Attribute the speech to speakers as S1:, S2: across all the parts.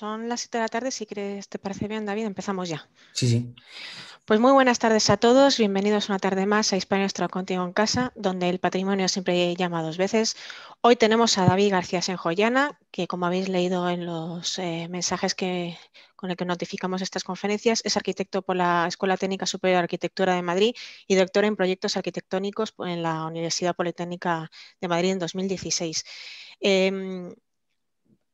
S1: son las siete de la tarde, si ¿te parece bien, David? Empezamos ya. Sí, sí. Pues muy buenas tardes a todos, bienvenidos una tarde más a Hispania Extra Contigo en Casa, donde el patrimonio siempre llama dos veces. Hoy tenemos a David García Senjoyana, que como habéis leído en los eh, mensajes que, con el que notificamos estas conferencias, es arquitecto por la Escuela Técnica Superior de Arquitectura de Madrid y doctor en proyectos arquitectónicos en la Universidad Politécnica de Madrid en 2016.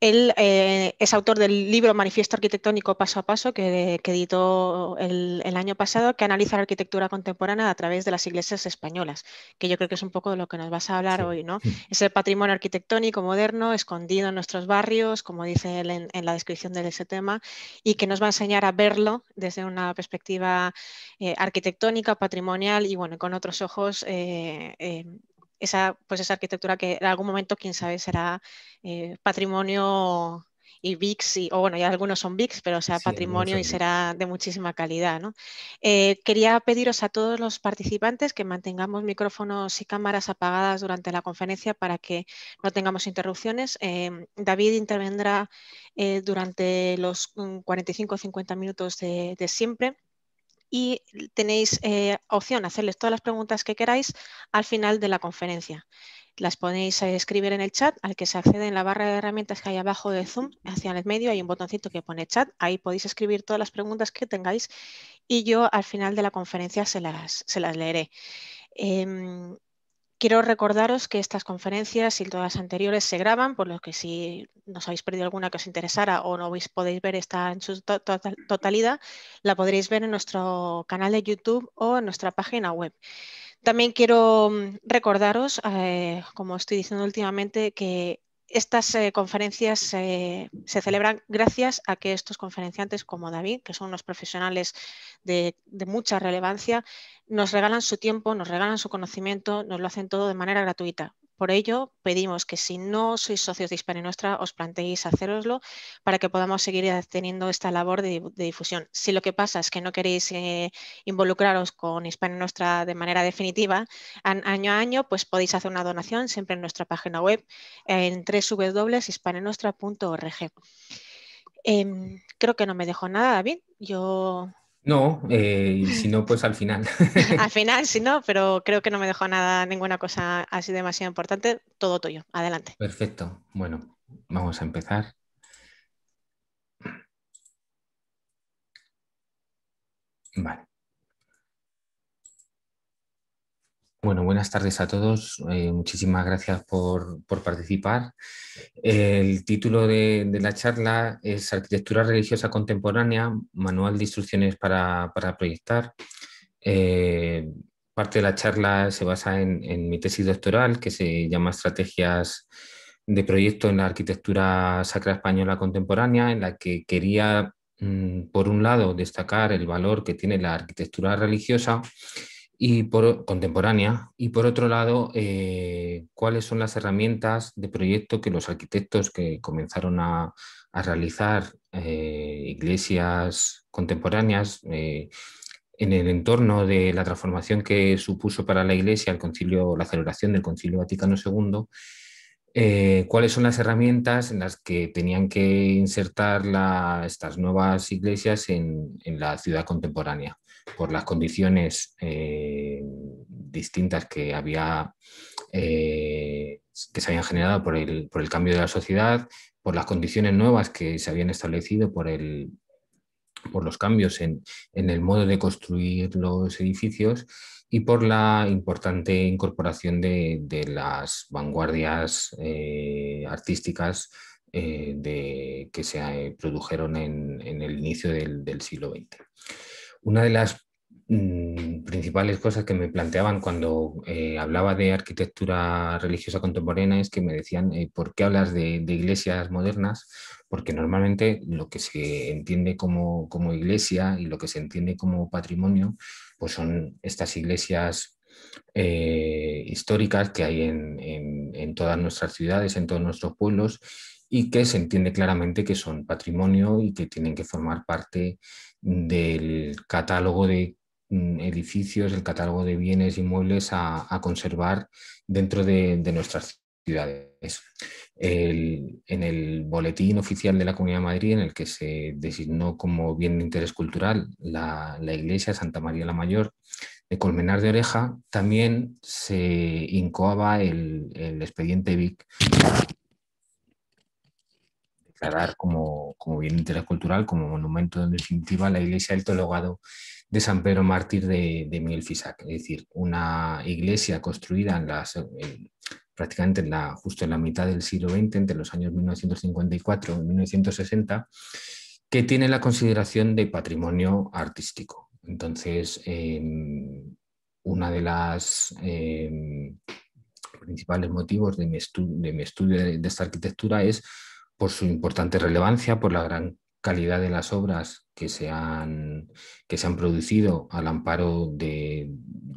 S1: Él eh, es autor del libro Manifiesto Arquitectónico Paso a Paso, que, editó el, año pasado, que analiza la arquitectura contemporánea a través de las iglesias españolas, que yo creo que es un poco de lo que nos vas a hablar hoy, ¿no? Mm. el patrimonio arquitectónico moderno, escondido en nuestros barrios, como dice él en, la descripción de ese tema, y que nos va a enseñar a verlo desde una perspectiva eh, arquitectónica, patrimonial y, bueno, con otros ojos eh, esa, pues esa arquitectura que en algún momento, quién sabe, será eh, patrimonio y VIX, y, o bueno, ya algunos son VIX, pero sea, patrimonio y será de muchísima calidad. Eh, quería pediros a todos los participantes que mantengamos micrófonos y cámaras apagadas durante la conferencia para que no tengamos interrupciones. Eh, David intervendrá durante los 45 mm, o 50 minutos de siempre y tenéis eh, opción hacerles todas las preguntas que queráis al final de la conferencia. Las podéis eh, escribir en el chat, al que se accede en la barra de herramientas que hay abajo de Zoom, hacia el medio hay un botoncito que pone chat, ahí podéis escribir todas las preguntas que tengáis y yo al final de la conferencia se las, se las leeré. Em, Quiero recordaros que estas conferencias y todas las anteriores se graban, por lo que si nos habéis perdido alguna que os interesara o no podéis ver esta en su totalidad, la podréis ver en nuestro canal de YouTube o en nuestra página web. También quiero mm, recordaros, eh, como estoy diciendo últimamente, que estas eh, conferencias se celebran gracias a que estos conferenciantes como David, que son unos profesionales de, mucha relevancia, nos regalan su tiempo, nos regalan su conocimiento, nos lo hacen todo de manera gratuita. Por ello, pedimos que si no sois socios de Hispania Nuestra, os planteéis haceroslo para que podamos seguir teniendo esta labor de, difusión. Si lo que pasa es que no queréis eh, involucraros con Hispania Nuestra de manera definitiva, año a año, pues podéis hacer una donación siempre en nuestra página web en www.hispanianuestra.org. Eh, creo que no me dejó nada, David. Yo
S2: no, eh, si no, pues al final. al
S1: final, si no, pero creo que no me dejó nada, ninguna cosa así demasiado importante. Todo tuyo. Adelante.
S2: Perfecto. Bueno, vamos a empezar. Vale. Bueno, buenas tardes a todos. Eh, muchísimas gracias por, participar. El título de, la charla es Arquitectura Religiosa Contemporánea, Manual de Instrucciones para, Proyectar. Eh, parte de la charla se basa en, mi tesis doctoral, que se llama Estrategias de Proyecto en la Arquitectura Sacra Española Contemporánea, en la que quería, mm, por un lado, destacar el valor que tiene la arquitectura religiosa y por, contemporánea y por otro lado eh, cuáles son las herramientas de proyecto que los arquitectos que comenzaron a, realizar eh, iglesias contemporáneas eh, en el entorno de la transformación que supuso para la iglesia el concilio, la celebración del concilio Vaticano II, cuáles son las herramientas en las que tenían que insertar estas nuevas iglesias en la ciudad contemporánea por las condiciones eh, distintas que había eh, que se habían generado por el, cambio de la sociedad, por las condiciones nuevas que se habían establecido por, los cambios en, el modo de construir los edificios y por la importante incorporación de, las vanguardias eh, artísticas que se produjeron en, el inicio del siglo XX. Una de las mm, principales cosas que me planteaban cuando eh, hablaba de arquitectura religiosa contemporánea es que me decían, eh, ¿por qué hablas de, iglesias modernas? Porque normalmente lo que se entiende como, iglesia y lo que se entiende como patrimonio, pues son estas iglesias eh, históricas que hay en, todas nuestras ciudades, en todos nuestros pueblos, y que se entiende claramente que son patrimonio y que tienen que formar parte del catálogo de mm, edificios, el catálogo de bienes inmuebles a, a conservar dentro de, nuestras ciudades. en el boletín oficial de la Comunidad de Madrid, en el que se designó como bien de interés cultural la, iglesia Santa María la Mayor de Colmenar de Oreja, también se incoaba el, el expediente BIC, declarar como, bien intercultural como monumento en definitiva, la iglesia del Tologado de San Pedro Mártir de, de Fisac, es decir, una iglesia construida prácticamente la, justo en la mitad del siglo XX, entre los años 1954 y 1960, que tiene la consideración de patrimonio artístico. Entonces, eh, una de las... Em, principales motivos de mi, de mi, estudio de, esta arquitectura es por su importante relevancia, por la gran calidad de las obras que se han, que se han producido al amparo de,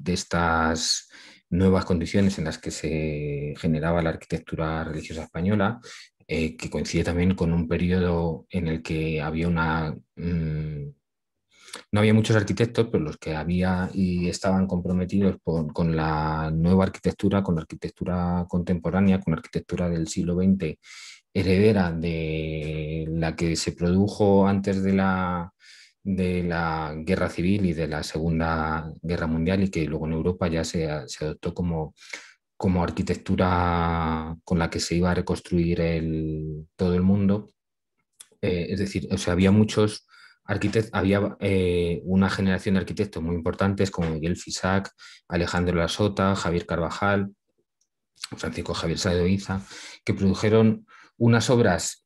S2: estas nuevas condiciones en las que se generaba la arquitectura religiosa española, eh, que coincide también con un periodo en el que había una... Mm, no había muchos arquitectos, pero los que había y estaban comprometidos con la nueva arquitectura, con la arquitectura contemporánea, con la arquitectura del siglo XX heredera de la que se produjo antes de la, de la guerra civil y de la Segunda Guerra Mundial y que luego en Europa ya se, adoptó como, como arquitectura con la que se iba a reconstruir todo el mundo. Eh, es decir, o había muchos arquitectos, había eh, una generación de arquitectos muy importantes como Miguel Fisac, Alejandro Lasota, Javier Carvajal, Francisco Javier saldiviza, que produjeron unas obras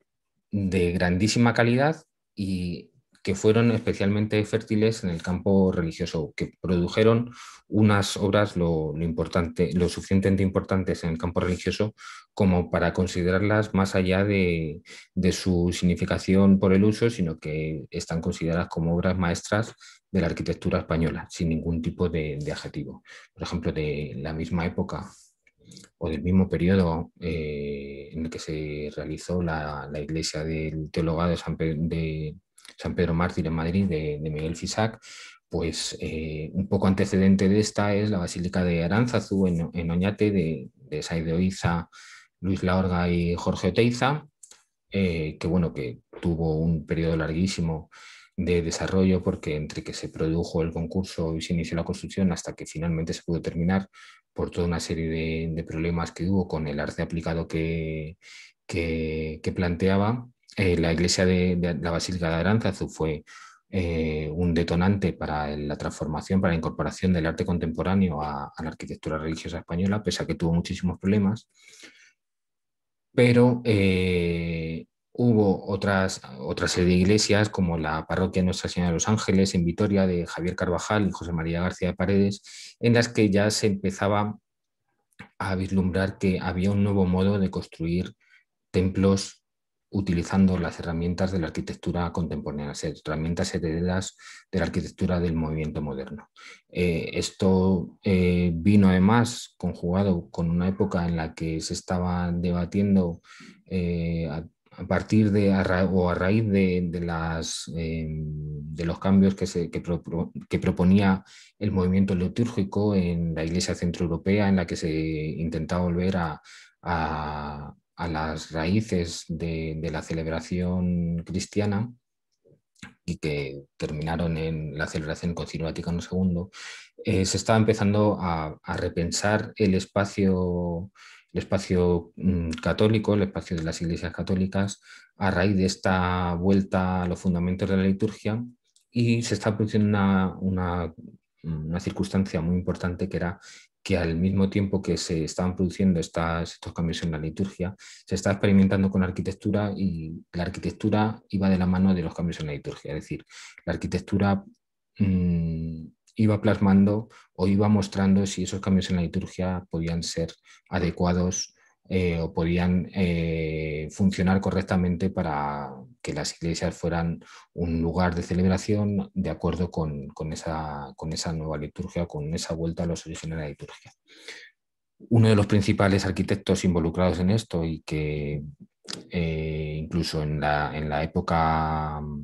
S2: de grandísima calidad y que fueron especialmente fértiles en el campo religioso, que produjeron unas obras lo, importante, lo suficientemente importantes en el campo religioso como para considerarlas más allá de, su significación por el uso, sino que están consideradas como obras maestras de la arquitectura española, sin ningún tipo de adjetivo. Por ejemplo, de la misma época, o del mismo periodo eh, en el que se realizó la, iglesia del teologado de San, Pedro, Mártir en Madrid, de, Miguel Fisac, pues eh, un poco antecedente de esta es la Basílica de Aranzazú en, Oñate, de, de Oiza, Luis Laorga y Jorge Oteiza, eh, que bueno, que tuvo un periodo larguísimo de desarrollo porque entre que se produjo el concurso y se inició la construcción hasta que finalmente se pudo terminar, por toda una serie de, problemas que hubo con el arte aplicado que, planteaba. Eh, la iglesia de, la Basílica de Aránzazu fue eh, un detonante para la transformación, para la incorporación del arte contemporáneo a, la arquitectura religiosa española, pese a que tuvo muchísimos problemas. Pero eh, Hubo otras, otra serie de iglesias, como la parroquia Nuestra Señora de los Ángeles en Vitoria de Javier Carvajal y José María García de Paredes, en las que ya se empezaba a vislumbrar que había un nuevo modo de construir templos utilizando las herramientas de la arquitectura contemporánea, herramientas herederas de la arquitectura del movimiento moderno. Eh, esto eh, vino además conjugado con una época en la que se estaba debatiendo eh, a partir de o a raíz de, las, em, de los cambios que, que, proponía el movimiento litúrgico en la Iglesia Centroeuropea, en la que se intentaba volver a, las raíces de, la celebración cristiana y que terminaron en la celebración con Vaticano II, eh, se estaba empezando a, repensar el espacio el espacio mm, católico, el espacio de las iglesias católicas, a raíz de esta vuelta a los fundamentos de la liturgia y se está produciendo una, circunstancia muy importante que era que al mismo tiempo que se estaban produciendo estas, estos cambios en la liturgia, se está experimentando con arquitectura y la arquitectura iba de la mano de los cambios en la liturgia. Es decir, la arquitectura mm, iba plasmando o iba mostrando si esos cambios en la liturgia podían ser adecuados eh, o podían eh, funcionar correctamente para que las iglesias fueran un lugar de celebración de acuerdo con, esa, con esa nueva liturgia, con esa vuelta a los orígenes de la liturgia. Uno de los principales arquitectos involucrados en esto y que eh, incluso en la, en la época mm,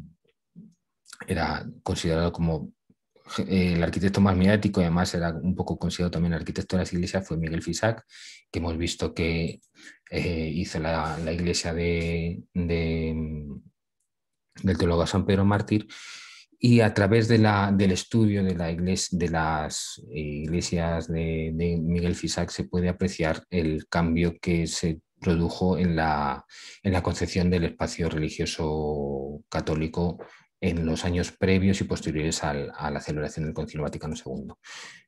S2: era considerado como eh, el arquitecto más mediático y además era un poco considerado también arquitecto de las iglesias fue Miguel Fisac, que hemos visto que eh, hizo la, iglesia del teólogo San Pedro Mártir y a través del estudio de, de las eh, iglesias de, Miguel Fisac se puede apreciar el cambio que se produjo en la concepción del espacio religioso católico en los años previos y posteriores a la celebración del Concilio Vaticano II.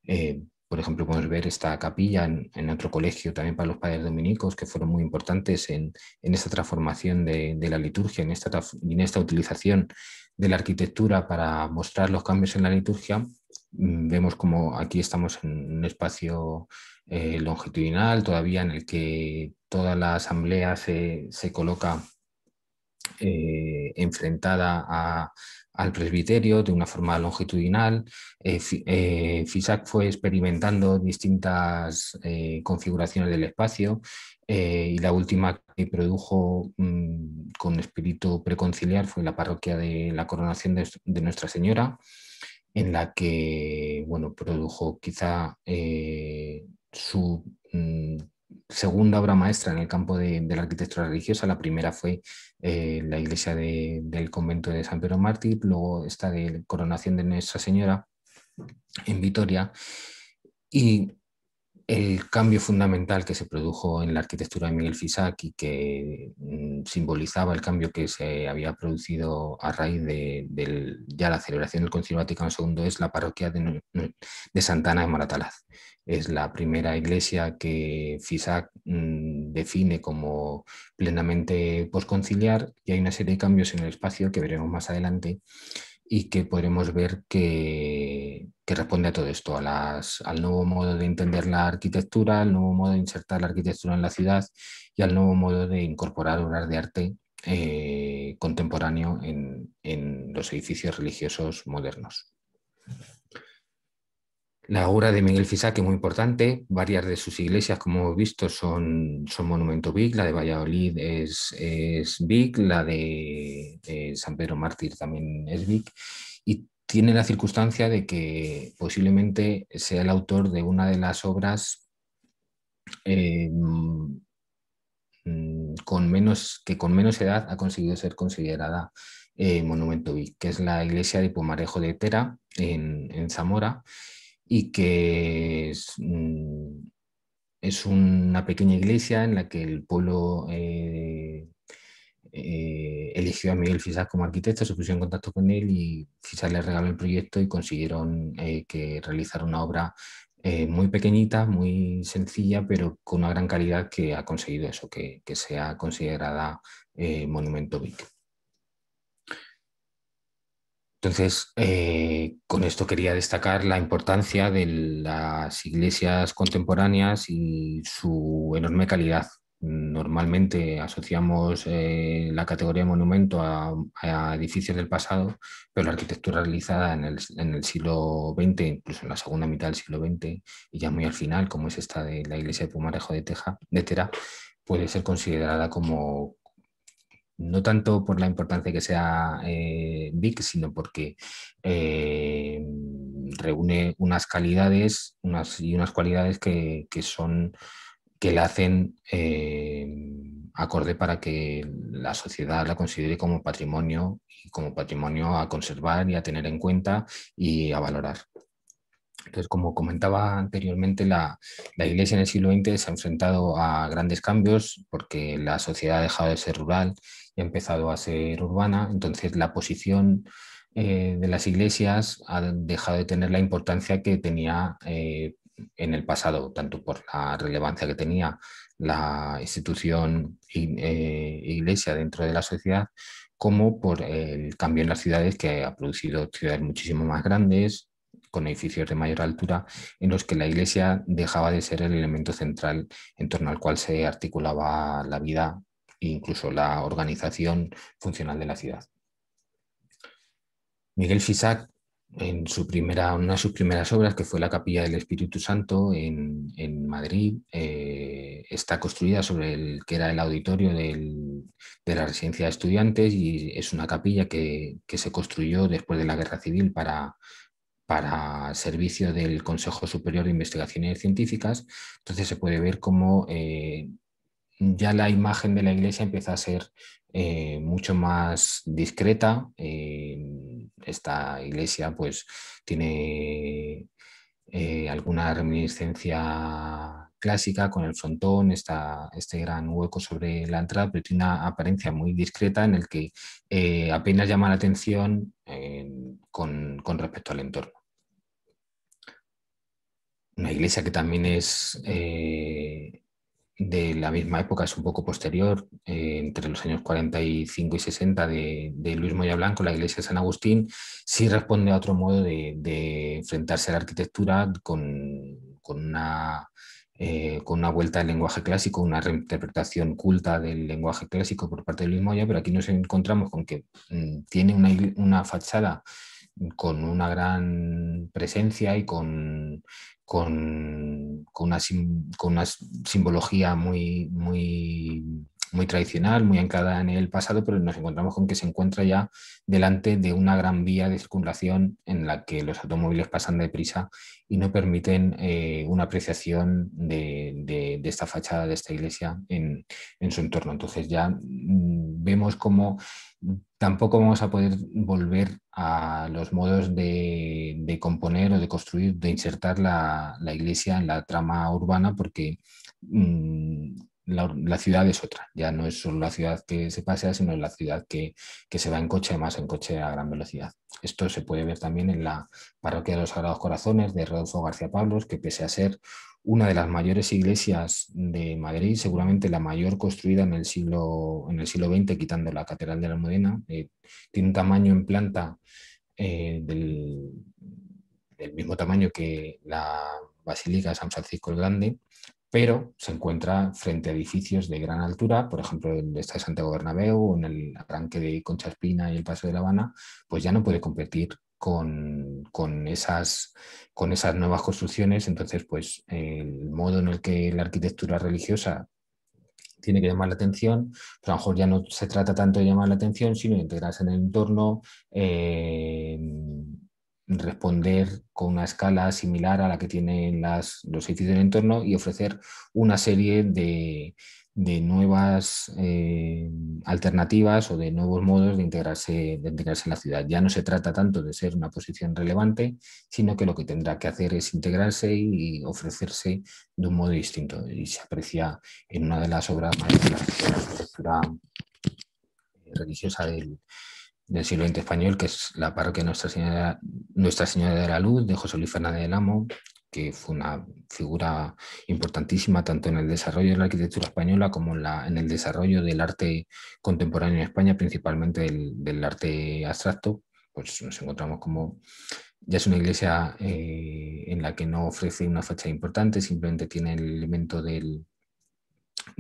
S2: Eh, por ejemplo, podemos ver esta capilla en, otro colegio también para los padres dominicos, que fueron muy importantes en, esta transformación de, la liturgia, en esta, en esta utilización de la arquitectura para mostrar los cambios en la liturgia. Mm, vemos como aquí estamos en un espacio eh, longitudinal, todavía en el que toda la asamblea se coloca eh, enfrentada al presbiterio de una forma longitudinal. Eh, eh, Fisac fue experimentando distintas configuraciones del espacio y la última que produjo mm, con espíritu preconciliar fue la parroquia de la coronación de, Nuestra Señora, en la que bueno, produjo quizá su mm, segunda obra maestra en el campo de, de, la arquitectura religiosa. La primera fue eh, la iglesia del convento de San Pedro Mártir, luego está de Coronación de Nuestra Señora en Vitoria y el cambio fundamental que se produjo en la arquitectura de Miguel Fisac y que mm, simbolizaba el cambio que se había producido a raíz de, ya la celebración del Concilio Vaticano II es la parroquia de, de Santana de Maratalaz es la primera iglesia que FISAC mm, define como plenamente posconciliar y hay una serie de cambios en el espacio que veremos más adelante y que podremos ver que, responde a todo esto, al nuevo modo de entender la arquitectura, al nuevo modo de insertar la arquitectura en la ciudad y al nuevo modo de incorporar obras de arte eh, contemporáneo en, en los edificios religiosos modernos. La obra de Miguel Fisac es muy importante, varias de sus iglesias, como hemos visto, son, son monumento big, la de Valladolid es, es big, la de, San Pedro Mártir también es big, y tiene la circunstancia de que posiblemente sea el autor de una de las obras eh, mm, con menos, que con menos edad ha conseguido ser considerada eh, monumento big, que es la iglesia de Pomarejo de Tera en, en Zamora y que mm, es, una pequeña iglesia en la que el pueblo eh, eh, eligió a Miguel Fisas como arquitecto, se puso en contacto con él y Fisas le regaló el proyecto y consiguieron eh, que realizar una obra muy pequeñita, muy sencilla, pero con una gran calidad que ha conseguido eso, que, sea considerada monumento Víctor. Entonces, eh, con esto quería destacar la importancia de las iglesias contemporáneas y su enorme calidad. Normalmente asociamos eh, la categoría de monumento a, edificios del pasado, pero la arquitectura realizada en el, siglo XX, incluso en la segunda mitad del siglo XX, y ya muy al final, como es esta de la iglesia de Pumarejo de, Teja, de Tera, puede ser considerada como no tanto por la importancia que sea eh, sino porque eh, reúne unas calidades unas, y unas cualidades que, que son que la hacen eh, acorde para que la sociedad la considere como patrimonio y como patrimonio a conservar y a tener en cuenta y a valorar. Entonces, como comentaba anteriormente, la, la, Iglesia en el siglo XX se ha enfrentado a grandes cambios porque la sociedad ha dejado de ser rural ha empezado a ser urbana. Entonces, la posición eh, de las iglesias ha dejado de tener la importancia que tenía eh, en el pasado, tanto por la relevancia que tenía la institución eh, iglesia dentro de la sociedad, como por el cambio en las ciudades que ha producido ciudades muchísimo más grandes, con edificios de mayor altura, en los que la iglesia dejaba de ser el elemento central en torno al cual se articulaba la vida incluso la organización funcional de la ciudad. Miguel Fisac, en su primera, una de sus primeras obras, que fue la Capilla del Espíritu Santo en, Madrid, eh, está construida sobre el que era el auditorio de la residencia de estudiantes y es una capilla que, se construyó después de la Guerra Civil para, para servicio del Consejo Superior de Investigaciones Científicas. Entonces se puede ver cómo eh, ya la imagen de la iglesia empieza a ser eh, mucho más discreta. Eh, esta iglesia pues tiene eh, alguna reminiscencia clásica con el frontón, este gran hueco sobre la entrada, pero tiene una apariencia muy discreta en el que apenas llama la atención con, respecto al entorno una iglesia que también es de la misma época, es un poco posterior, eh, entre los años 45 y 60 de, Luis Moya Blanco, la iglesia de San Agustín, sí responde a otro modo de, enfrentarse a la arquitectura con, una, eh, con una vuelta al lenguaje clásico, una reinterpretación culta del lenguaje clásico por parte de Luis Moya, pero aquí nos encontramos con que mm, tiene una, una fachada con una gran presencia y con, con, una, con una, simbología muy, muy, muy tradicional, muy anclada en el pasado, pero nos encontramos con que se encuentra ya delante de una gran vía de circulación en la que los automóviles pasan deprisa y no permiten eh, una apreciación de, esta fachada, de esta iglesia en, su entorno. Entonces ya mm, vemos cómo tampoco vamos a poder volver a los modos de, componer o de construir, de insertar la, iglesia en la trama urbana, porque mm, la, ciudad es otra. Ya no es solo la ciudad que se pasea, sino la ciudad que, que se va en coche, además en coche a gran velocidad. Esto se puede ver también en la parroquia de los Sagrados Corazones de Rodolfo García Pablos, que pese a ser una de las mayores iglesias de Madrid, seguramente la mayor construida en el siglo, en el siglo XX, quitando la Catedral de la Modena, eh, tiene un tamaño en planta eh, del, mismo tamaño que la Basílica de San Francisco el Grande, pero se encuentra frente a edificios de gran altura, por ejemplo, el de Santiago Bernabéu, en el arranque de Concha Espina y el Paso de la Habana, pues ya no puede competir con, esas, con esas nuevas construcciones. Entonces, pues el modo en el que la arquitectura religiosa tiene que llamar la atención, pues, a lo mejor ya no se trata tanto de llamar la atención, sino de integrarse en el entorno, eh, responder con una escala similar a la que tienen los edificios del entorno y ofrecer una serie de, de nuevas eh, alternativas o de nuevos modos de integrarse, de en la ciudad. Ya no se trata tanto de ser una posición relevante, sino que lo que tendrá que hacer es integrarse y, ofrecerse de un modo distinto. Y se aprecia en una de las obras importantes de la arquitectura eh, religiosa del, del siglo XX español, que es la parroquia Nuestra Señora, Nuestra Señora de la Luz de José Luis Fernández del Amo, que fue una figura importantísima tanto en el desarrollo de la arquitectura española como en, la, en el desarrollo del arte contemporáneo en España, principalmente del, arte abstracto, pues nos encontramos como ya es una iglesia eh, en la que no ofrece una fecha importante, simplemente tiene el elemento del,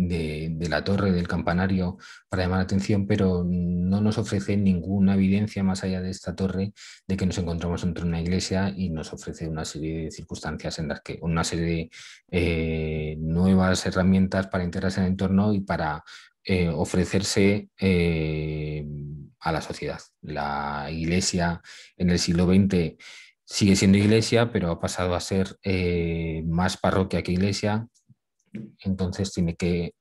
S2: de, la torre, del campanario, para llamar la atención, pero no nos ofrece ninguna evidencia más allá de esta torre de que nos encontramos entre una iglesia y nos ofrece una serie de circunstancias en las que una serie de eh, nuevas herramientas para integrarse en el entorno y para eh, ofrecerse eh, a la sociedad. La iglesia en el siglo XX sigue siendo iglesia, pero ha pasado a ser más parroquia que iglesia entonces tiene que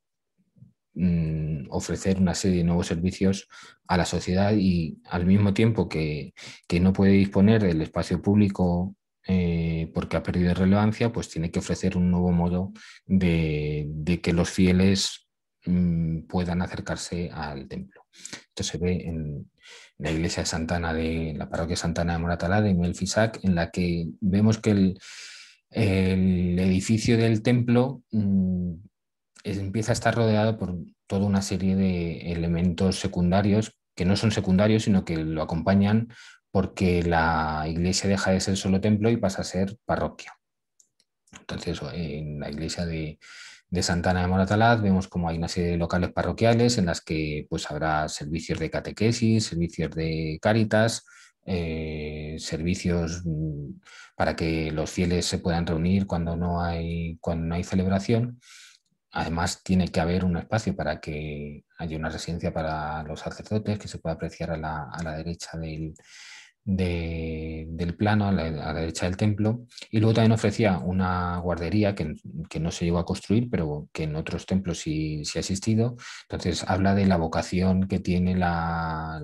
S2: mm, ofrecer una serie de nuevos servicios a la sociedad y al mismo tiempo que, no puede disponer del espacio público eh, porque ha perdido relevancia, pues tiene que ofrecer un nuevo modo de, que los fieles mm, puedan acercarse al templo. Esto se ve en, la iglesia de Santana de la parroquia Santana de Moratalá de Melfisac, en la que vemos que el, el edificio del templo mm, empieza a estar rodeado por toda una serie de elementos secundarios que no son secundarios, sino que lo acompañan porque la iglesia deja de ser solo templo y pasa a ser parroquia. Entonces, en la iglesia de, de Santana de Moratalaz vemos como hay una serie de locales parroquiales en las que pues, habrá servicios de catequesis, servicios de cáritas, eh, servicios mm, para que los fieles se puedan reunir cuando no hay, cuando hay celebración. Además, tiene que haber un espacio para que haya una residencia para los sacerdotes que se pueda apreciar a la, derecha del, del plano, a la, derecha del templo. Y luego también ofrecía una guardería que, no se llegó a construir, pero que en otros templos sí, sí ha existido. Entonces, habla de la vocación que tiene la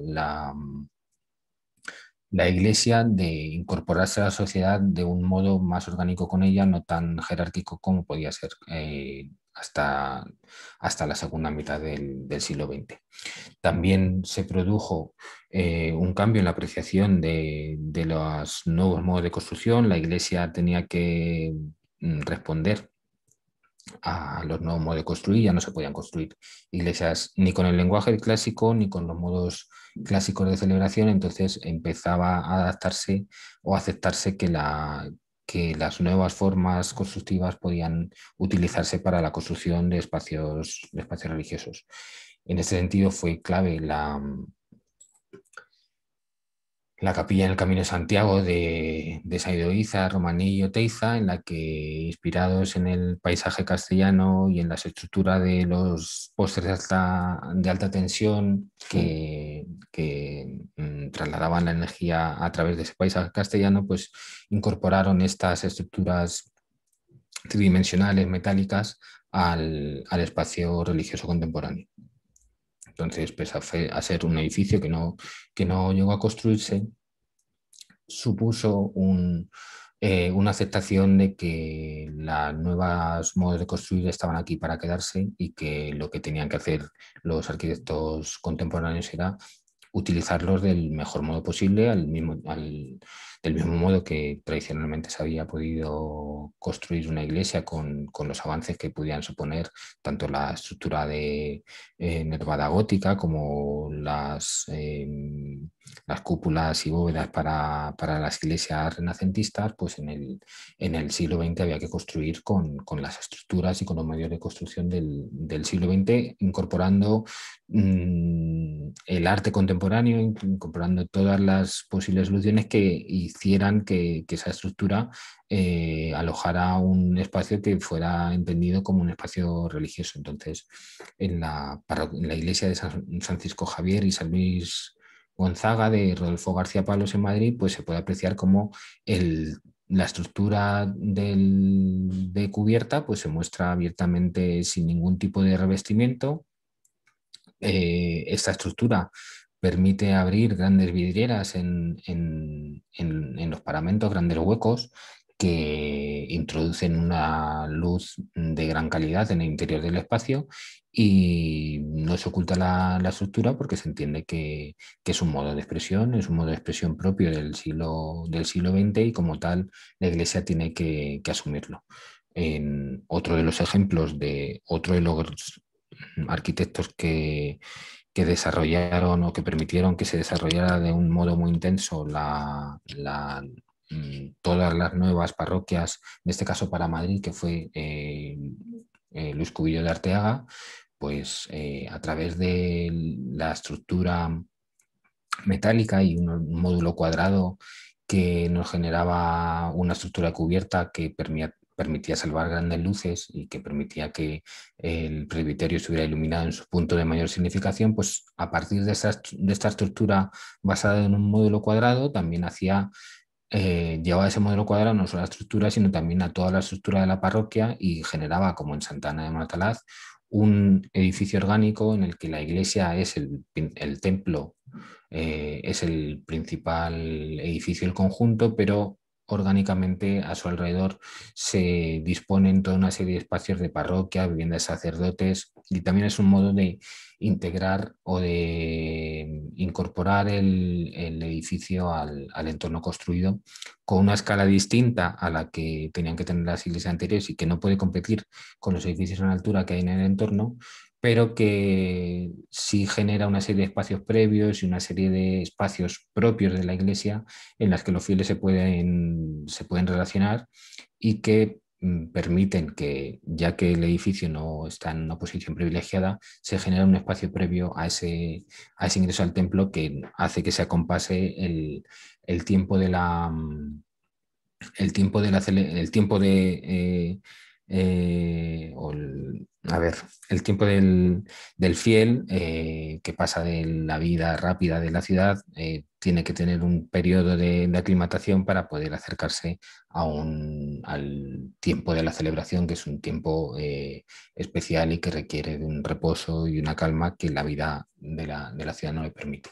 S2: la Iglesia de incorporarse a la sociedad de un modo más orgánico con ella, no tan jerárquico como podía ser eh, hasta, hasta la segunda mitad del, siglo XX. También se produjo eh, un cambio en la apreciación de los nuevos modos de construcción. La Iglesia tenía que mm, responder a los nuevos modos de construir, ya no se podían construir iglesias ni con el lenguaje clásico ni con los modos clásicos de celebración, entonces empezaba a adaptarse o aceptarse que, la, que las nuevas formas constructivas podían utilizarse para la construcción de espacios, de espacios religiosos. En ese sentido fue clave la, la capilla en el Camino de Santiago de, de Romanillo Teiza, en la que, inspirados en el paisaje castellano y en las estructuras de los postres de alta, tensión que, mm, trasladaban la energía a través de ese paisaje castellano, pues incorporaron estas estructuras tridimensionales, metálicas, al espacio religioso contemporáneo. Entonces, pese a, ser un edificio que no, que no llegó a construirse, supuso eh, una aceptación de que los nuevos modos de construir estaban aquí para quedarse y que lo que tenían que hacer los arquitectos contemporáneos era utilizarlos del mejor modo posible al mismo, al, del mismo modo que tradicionalmente se había podido construir una iglesia con, los avances que podían suponer tanto la estructura de eh, nervada gótica como las em, las cúpulas y bóvedas para, las iglesias renacentistas, pues en el, siglo XX había que construir con, las estructuras y con los medios de construcción del, siglo XX, incorporando mm, el arte contemporáneo, incorporando todas las posibles soluciones que hicieran que, esa estructura eh, alojara un espacio que fuera entendido como un espacio religioso. Entonces, en la, en la iglesia de San Francisco Javier y San Luis Gonzaga de Rodolfo García Palos en Madrid, pues se puede apreciar como la estructura de cubierta pues se muestra abiertamente sin ningún tipo de revestimiento. Eh, esta estructura permite abrir grandes vidrieras en, en, los paramentos, grandes huecos que introducen una luz de gran calidad en el interior del espacio y no se oculta la, estructura porque se entiende que, es un modo de expresión, es un modo de expresión propio del siglo, del siglo XX y como tal la Iglesia tiene que, asumirlo. En otro de los ejemplos de otro de los arquitectos que, desarrollaron o que permitieron que se desarrollara de un modo muy intenso la, Mm, todas las nuevas parroquias, en este caso para Madrid, que fue eh, eh, Luis Cubillo de Arteaga, pues eh, a través de la estructura metálica y un módulo cuadrado que nos generaba una estructura cubierta que permitía salvar grandes luces y que permitía que el presbiterio estuviera iluminado en su punto de mayor significación, pues a partir de de esta estructura basada en un módulo cuadrado también hacía eh, llevaba ese modelo cuadrado no solo a la estructura, sino también a toda la estructura de la parroquia y generaba, como en Santa Ana de Matalaz, un edificio orgánico en el que la iglesia es el, templo, eh, es el principal edificio del conjunto, pero orgánicamente a su alrededor se disponen toda una serie de espacios de parroquia, viviendas de sacerdotes y también es un modo de integrar o de incorporar el, edificio al, al, entorno construido con una escala distinta a la que tenían que tener las iglesias anteriores y que no puede competir con los edificios en altura que hay en el entorno, pero que sí genera una serie de espacios previos y una serie de espacios propios de la Iglesia en las que los fieles se pueden, se pueden relacionar y que mm, permiten que, ya que el edificio no está en una posición privilegiada, se genera un espacio previo a ese, a ese ingreso al templo que hace que se acompase el, tiempo de la... El tiempo de la el a ver, el tiempo del, fiel, eh, que pasa de la vida rápida de la ciudad, eh, tiene que tener un periodo de, aclimatación para poder acercarse a al tiempo de la celebración, que es un tiempo eh, especial y que requiere de un reposo y una calma que la vida de la, de la ciudad no le permite.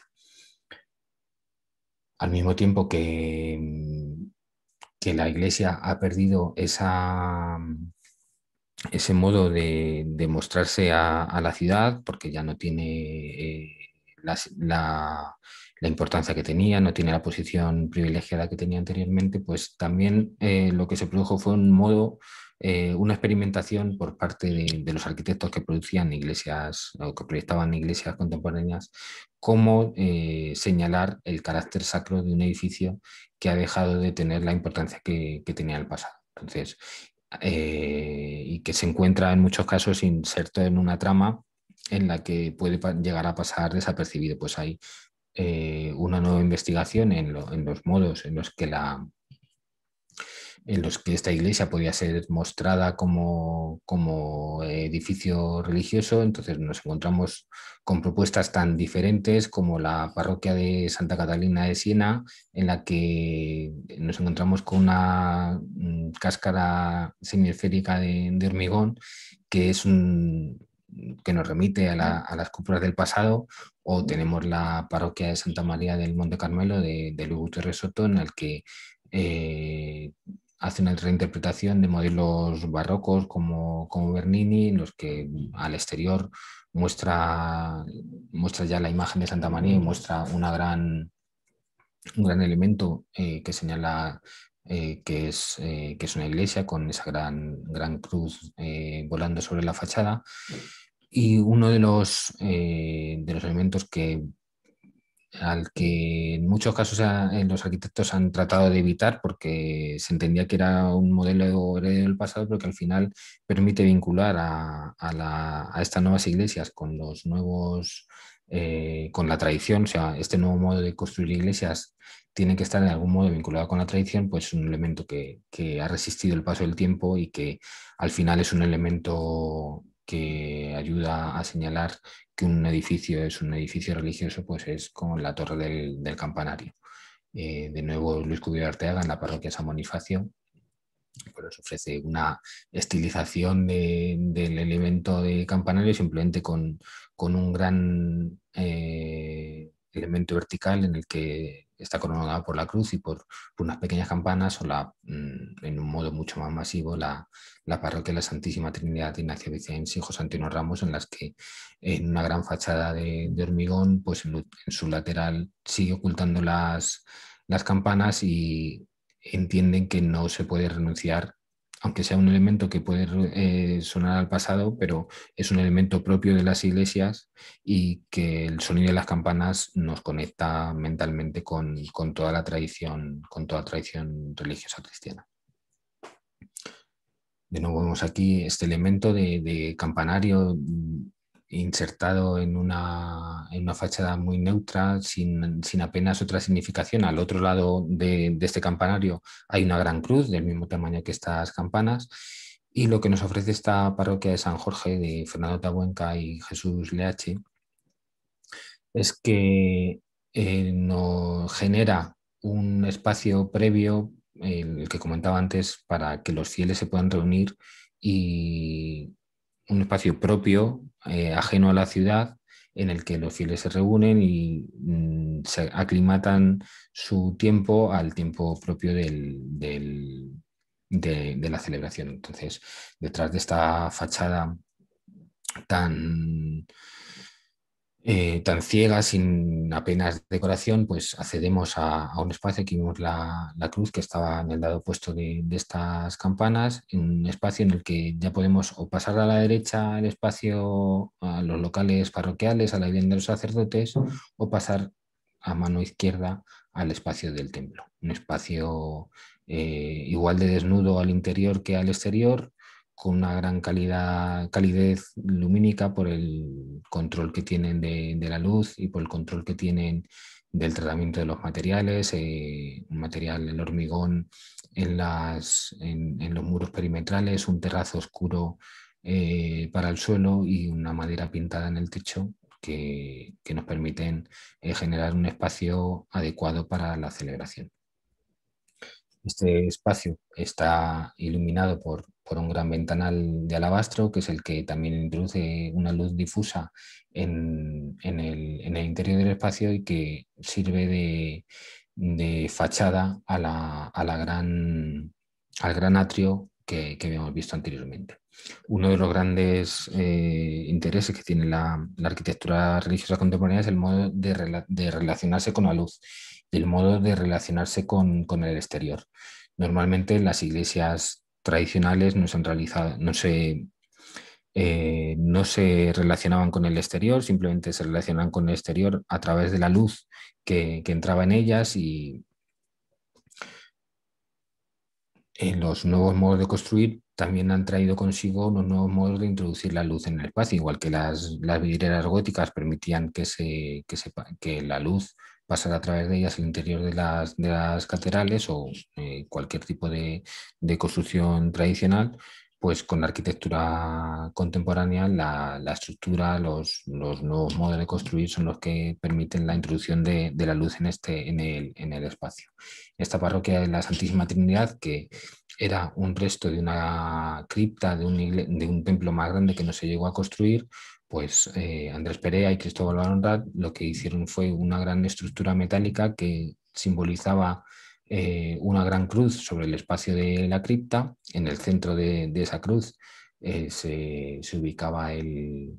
S2: Al mismo tiempo que, que la iglesia ha perdido esa ese modo de, mostrarse a, la ciudad, porque ya no tiene eh, la, importancia que tenía, no tiene la posición privilegiada que tenía anteriormente, pues también eh, lo que se produjo fue un modo, eh, una experimentación por parte de, los arquitectos que producían iglesias o que proyectaban iglesias contemporáneas, cómo señalar el carácter sacro de un edificio que ha dejado de tener la importancia que, que tenía en el pasado. Entonces, eh, y que se encuentra en muchos casos inserto en una trama en la que puede llegar a pasar desapercibido. Pues hay eh, una nueva investigación en, los modos en los que la, en los que esta iglesia podía ser mostrada como, como eh, edificio religioso. Entonces nos encontramos con propuestas tan diferentes como la parroquia de Santa Catalina de Siena, en la que nos encontramos con una mm, cáscara semiesférica de, hormigón, que es un, que nos remite a, las cúpulas del pasado, o tenemos la parroquia de Santa María del Monte Carmelo de, de Luis Soto, en el que eh, hace una reinterpretación de modelos barrocos como, Bernini, en los que mm, al exterior muestra, muestra ya la imagen de Santa María y muestra una gran, un gran elemento eh, que señala eh, que, es, eh, que es una iglesia con esa gran, gran cruz volando sobre la fachada. Y uno de los, de los elementos que al que en muchos casos eh, los arquitectos han tratado de evitar porque se entendía que era un modelo heredero del pasado, pero que al final permite vincular a, estas nuevas iglesias con los nuevos, eh, con la tradición, o sea, este nuevo modo de construir iglesias tiene que estar en algún modo vinculado con la tradición, pues es un elemento que, que ha resistido el paso del tiempo y que al final es un elemento que ayuda a señalar que un edificio es un edificio religioso, pues es con la torre del, campanario. Eh, de nuevo, Luis Cubillo Arteaga en la parroquia San Bonifacio pues ofrece una estilización del elemento de campanario simplemente con, con un gran eh, elemento vertical en el que está coronada por la cruz y por, unas pequeñas campanas o mm, en un modo mucho más masivo la, parroquia de la Santísima Trinidad de Ignacio Vicens y José Antonio Ramos, en las que en una gran fachada de, hormigón, pues en, en, su lateral sigue ocultando las, las campanas y entienden que no se puede renunciar aunque sea un elemento que puede eh, sonar al pasado, pero es un elemento propio de las iglesias y que el sonido de las campanas nos conecta mentalmente con, con toda la tradición, con toda la tradición religiosa cristiana. De nuevo vemos aquí este elemento de, de campanario insertado en una, en una fachada muy neutra, sin, apenas otra significación. Al otro lado de, este campanario hay una gran cruz del mismo tamaño que estas campanas. Y lo que nos ofrece esta parroquia de San Jorge, de Fernando Tabuenca y Jesús Leache, es que eh, nos genera un espacio previo, el que comentaba antes, para que los fieles se puedan reunir y un espacio propio, eh, ajeno a la ciudad, en el que los fieles se reúnen y mm, se aclimatan su tiempo al tiempo propio de, de, la celebración. Entonces, detrás de esta fachada tan eh, tan ciega, sin apenas decoración, pues accedemos a, un espacio, aquí vimos la, cruz que estaba en el lado opuesto de, estas campanas, en un espacio en el que ya podemos o pasar a la derecha el espacio a los locales parroquiales, a la vivienda de los sacerdotes, o pasar a mano izquierda al espacio del templo, un espacio eh, igual de desnudo al interior que al exterior, con una gran calidad, calidez lumínica por el control que tienen de, la luz y por el control que tienen del tratamiento de los materiales, eh, un material, el hormigón en, las, en, los muros perimetrales, un terrazo oscuro eh, para el suelo y una madera pintada en el techo que, nos permiten eh, generar un espacio adecuado para la celebración. Este espacio está iluminado por por un gran ventanal de alabastro, que es el que también introduce una luz difusa en, el, interior del espacio y que sirve de, fachada a la, gran, al gran atrio que, que, habíamos visto anteriormente. Uno de los grandes eh, intereses que tiene la, arquitectura religiosa contemporánea es el modo de, relacionarse con la luz y el modo de relacionarse con, con el exterior. Normalmente las iglesias tradicionales no se no eh, no se relacionaban con el exterior, simplemente se relacionaban con el exterior a través de la luz que, entraba en ellas y en los nuevos modos de construir también han traído consigo unos nuevos modos de introducir la luz en el espacio, igual que las, las vidrieras góticas permitían que, se, que, que la luz pasar a través de ellas el interior de las, de las catedrales o eh, cualquier tipo de, construcción tradicional, pues con la arquitectura contemporánea, la, estructura, los, nuevos modos de construir son los que permiten la introducción de, la luz en, este, en, el, espacio. Esta parroquia de la Santísima Trinidad, que era un resto de una cripta, de de un templo más grande que no se llegó a construir, pues eh, Andrés Perea y Cristóbal Barón lo que hicieron fue una gran estructura metálica que simbolizaba eh, una gran cruz sobre el espacio de la cripta. En el centro de, esa cruz eh, se, ubicaba el,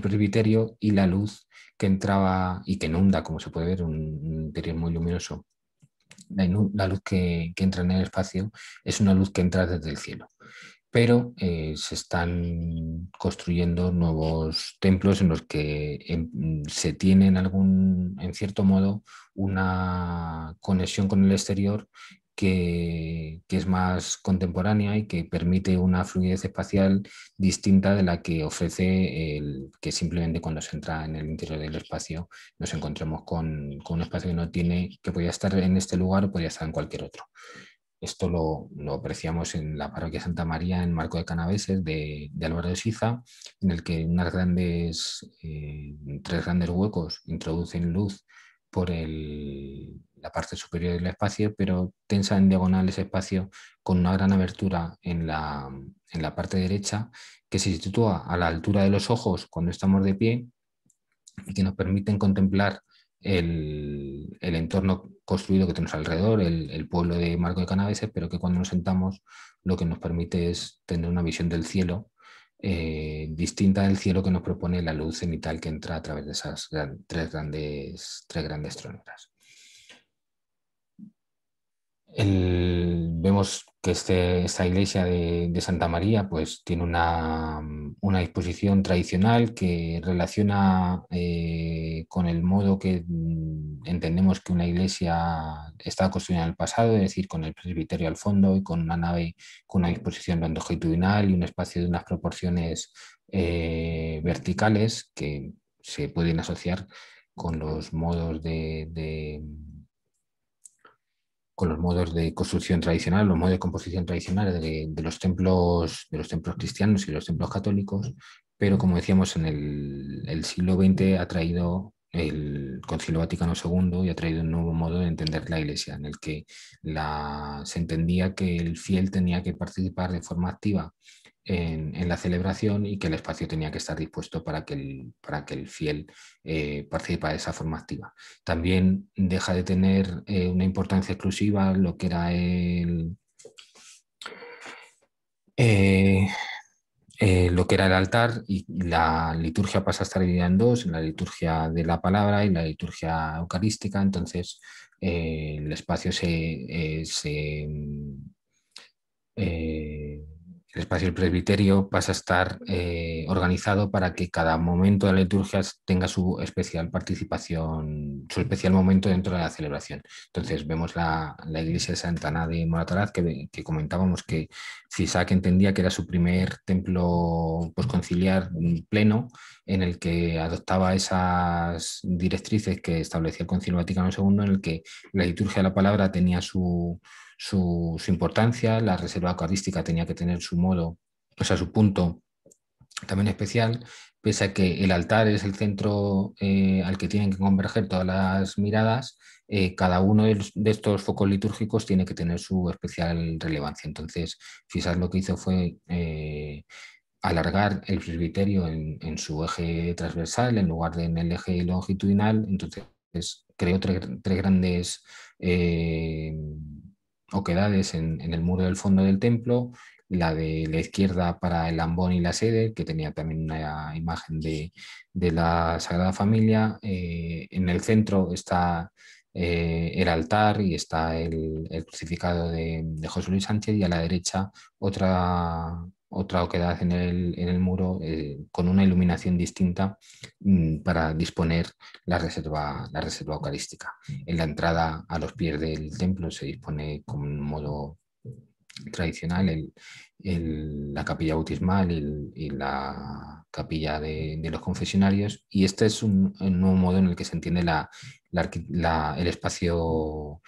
S2: presbiterio y la luz que entraba y que inunda, como se puede ver, un, interior muy luminoso. La, luz que entra en el espacio es una luz que entra desde el cielo pero eh, se están construyendo nuevos templos en los que em, se tiene en algún, en cierto modo, una conexión con el exterior que, es más contemporánea y que permite una fluidez espacial distinta de la que ofrece el que simplemente cuando se entra en el interior del espacio nos encontramos con, con un espacio que no tiene, que podría estar en este lugar o podría estar en cualquier otro. Esto lo, apreciamos en la parroquia Santa María en Marco de Canaveses de, de Álvaro de Siza, en el que unas grandes, eh, tres grandes huecos introducen luz por el, la parte superior del espacio, pero tensa en diagonal ese espacio con una gran abertura en la, en la parte derecha que se sitúa a la altura de los ojos cuando estamos de pie y que nos permiten contemplar el, entorno construido que tenemos alrededor, el, pueblo de Marco de Canaveses, pero que cuando nos sentamos lo que nos permite es tener una visión del cielo eh, distinta del cielo que nos propone la luz cenital que entra a través de esas tres, grandes, tres grandes troneras vemos que este, esta iglesia de, Santa María pues, tiene una, disposición tradicional que relaciona eh, con el modo que mm, entendemos que una iglesia está construida en el pasado, es decir, con el presbiterio al fondo y con una nave con una disposición longitudinal y un espacio de unas proporciones eh, verticales que se pueden asociar con los modos de con los modos de construcción tradicional, los modos de composición tradicionales de, los templos, de los templos cristianos y los templos católicos, pero como decíamos, en el, siglo XX ha traído el Concilio Vaticano II y ha traído un nuevo modo de entender la Iglesia, en el que se entendía que el fiel tenía que participar de forma activa en, la celebración y que el espacio tenía que estar dispuesto para que el, para que el fiel eh, participara de esa forma activa. También deja de tener eh, una importancia exclusiva lo que era el... Eh, eh, lo que era el altar y la liturgia pasa a estar dividida en dos, la liturgia de la palabra y la liturgia eucarística, entonces el espacio se el espacio del presbiterio pasa a estar eh, organizado para que cada momento de la liturgia tenga su especial participación, su especial momento dentro de la celebración. Entonces vemos la, iglesia de Santa Ana de Morataraz, que, que, comentábamos que Cisac entendía que era su primer templo conciliar pleno, en el que adoptaba esas directrices que establecía el Concilio Vaticano II, en el que la liturgia de la palabra tenía su su, importancia, la reserva eucarística tenía que tener su modo, o sea, su punto también especial, pese a que el altar es el centro eh, al que tienen que converger todas las miradas, eh, cada uno de estos focos litúrgicos tiene que tener su especial relevancia. Entonces, quizás lo que hizo fue eh, alargar el presbiterio en, su eje transversal en lugar de en el eje longitudinal, entonces creó tres, tres grandes oquedades en, en el muro del fondo del templo, la de la izquierda para el Lambón y la sede, que tenía también una imagen de, de la Sagrada Familia. Eh, en el centro está eh, el altar y está el, crucificado de, de, José Luis Sánchez y a la derecha otra, otra oquedad en el, muro eh, con una iluminación distinta mm, para disponer la reserva, la reserva eucarística. En la entrada a los pies del templo se dispone con un modo tradicional la capilla bautismal y, la capilla de, los confesionarios y este es un, nuevo modo en el que se entiende el espacio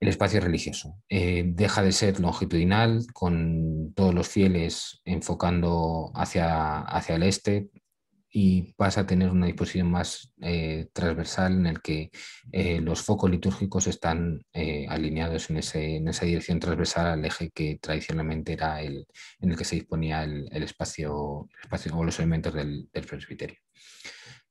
S2: el espacio religioso. Eh, deja de ser longitudinal, con todos los fieles enfocando hacia, hacia el este y pasa a tener una disposición más eh, transversal en el que eh, los focos litúrgicos están alineados en, esa dirección transversal al eje que tradicionalmente era el en el que se disponía el, espacio, espacio o los elementos del presbiterio.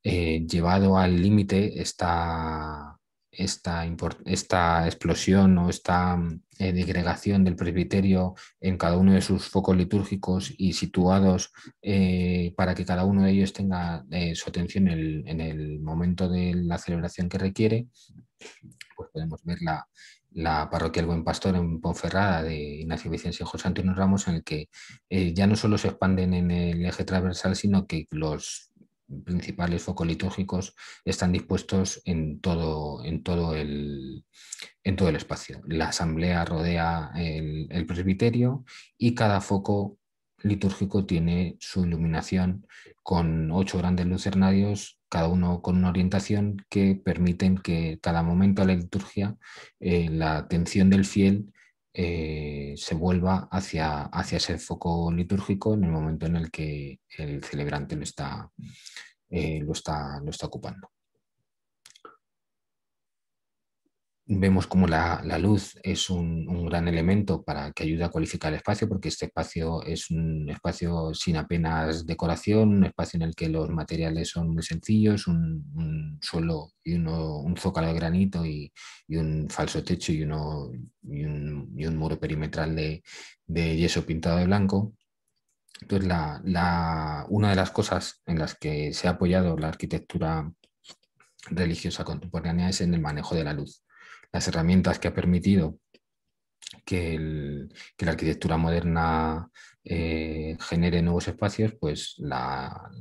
S2: llevado al límite está esta, esta explosión o esta mm, eh, del presbiterio en cada uno de sus focos litúrgicos y situados eh, para que cada uno de ellos tenga eh, su atención en el, momento de la celebración que requiere, pues podemos ver la, parroquia del Buen Pastor en Ponferrada de Ignacio Vicencio y José Antonio Ramos, en el que eh, ya no solo se expanden en el eje transversal, sino que los principales focos litúrgicos están dispuestos en todo, en todo, el, en todo el espacio. La asamblea rodea el, presbiterio y cada foco litúrgico tiene su iluminación con ocho grandes lucernarios, cada uno con una orientación que permiten que cada momento de la liturgia eh, la atención del fiel eh, se vuelva hacia, hacia, ese foco litúrgico en el momento en el que el celebrante lo está, eh, lo está, lo está ocupando. vemos como la, luz es un, gran elemento para que ayude a cualificar el espacio, porque este espacio es un espacio sin apenas decoración, un espacio en el que los materiales son muy sencillos, un, suelo y un zócalo de granito y, un falso techo y, uno, un, muro perimetral de, yeso pintado de blanco. Entonces, una de las cosas en las que se ha apoyado la arquitectura religiosa contemporánea es en el manejo de la luz las herramientas que ha permitido que, la arquitectura moderna eh, genere nuevos espacios, pues la,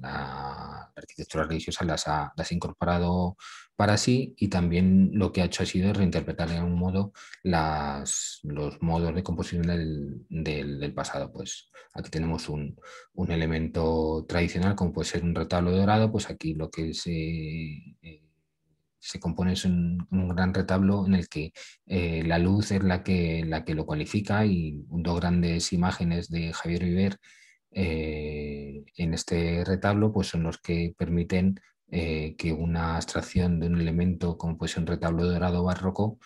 S2: arquitectura religiosa las ha, incorporado para sí y también lo que ha hecho ha sido reinterpretar en algún modo las, los modos de composición del, pasado. Pues aquí tenemos un, elemento tradicional como puede ser un retablo dorado, pues aquí lo que se... Eh, se compone un, gran retablo en el que eh, la luz es la que, la que lo cualifica y dos grandes imágenes de Javier Viver eh, en este retablo pues son los que permiten eh, que una abstracción de un elemento como un retablo dorado barroco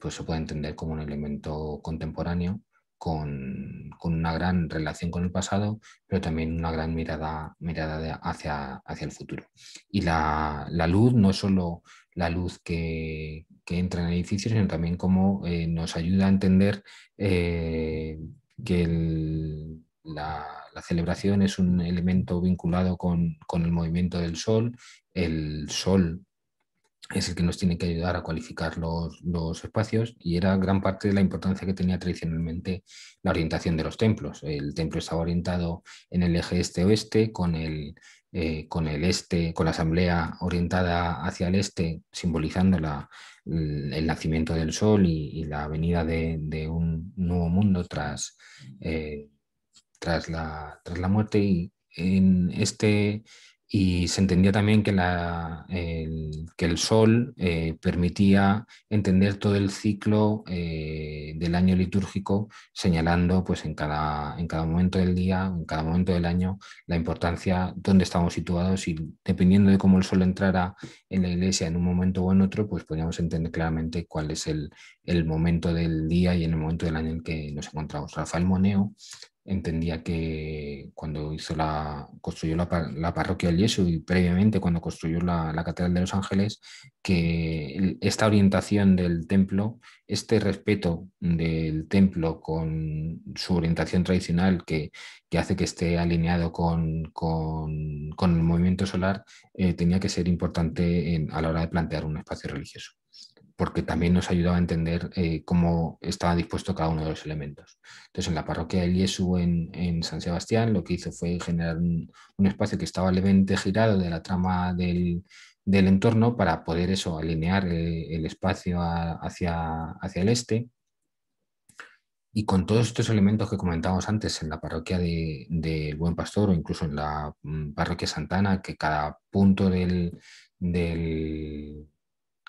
S2: pues se pueda entender como un elemento contemporáneo con, una gran relación con el pasado, pero también una gran mirada, mirada hacia, hacia el futuro. Y la, luz, no solo la luz que, entra en el edificio, sino también cómo eh, nos ayuda a entender eh, que la, celebración es un elemento vinculado con, con el movimiento del sol. El sol es el que nos tiene que ayudar a cualificar los, espacios y era gran parte de la importancia que tenía tradicionalmente la orientación de los templos. El templo estaba orientado en el eje este-oeste con el, eh, con el este, con la asamblea orientada hacia el este, simbolizando la, el, nacimiento del sol y, la venida de, un nuevo mundo tras, eh, tras, la, tras la muerte y en este y se entendía también que, la, el, que el, sol eh, permitía entender todo el ciclo eh, del año litúrgico, señalando pues, en, cada, en cada momento del día, en cada momento del año, la importancia, dónde estamos situados y dependiendo de cómo el sol entrara en la iglesia en un momento o en otro, pues podíamos entender claramente cuál es el, el momento del día y en el momento del año en que nos encontramos. Rafael Moneo entendía que cuando hizo la, construyó la, parroquia del Yesu y previamente cuando construyó la, Catedral de los Ángeles, que esta orientación del templo, este respeto del templo con su orientación tradicional que, hace que esté alineado con, el movimiento solar, eh, tenía que ser importante a la hora de plantear un espacio religioso porque también nos ayudaba a entender eh, cómo estaba dispuesto cada uno de los elementos. Entonces, en la parroquia de Yesu en, San Sebastián, lo que hizo fue generar un, espacio que estaba levemente girado de la trama del, entorno para poder eso, alinear eh, el, espacio hacia, el este. Y con todos estos elementos que comentábamos antes en la parroquia del Buen Pastor o incluso en la mm, parroquia Santana, que cada punto del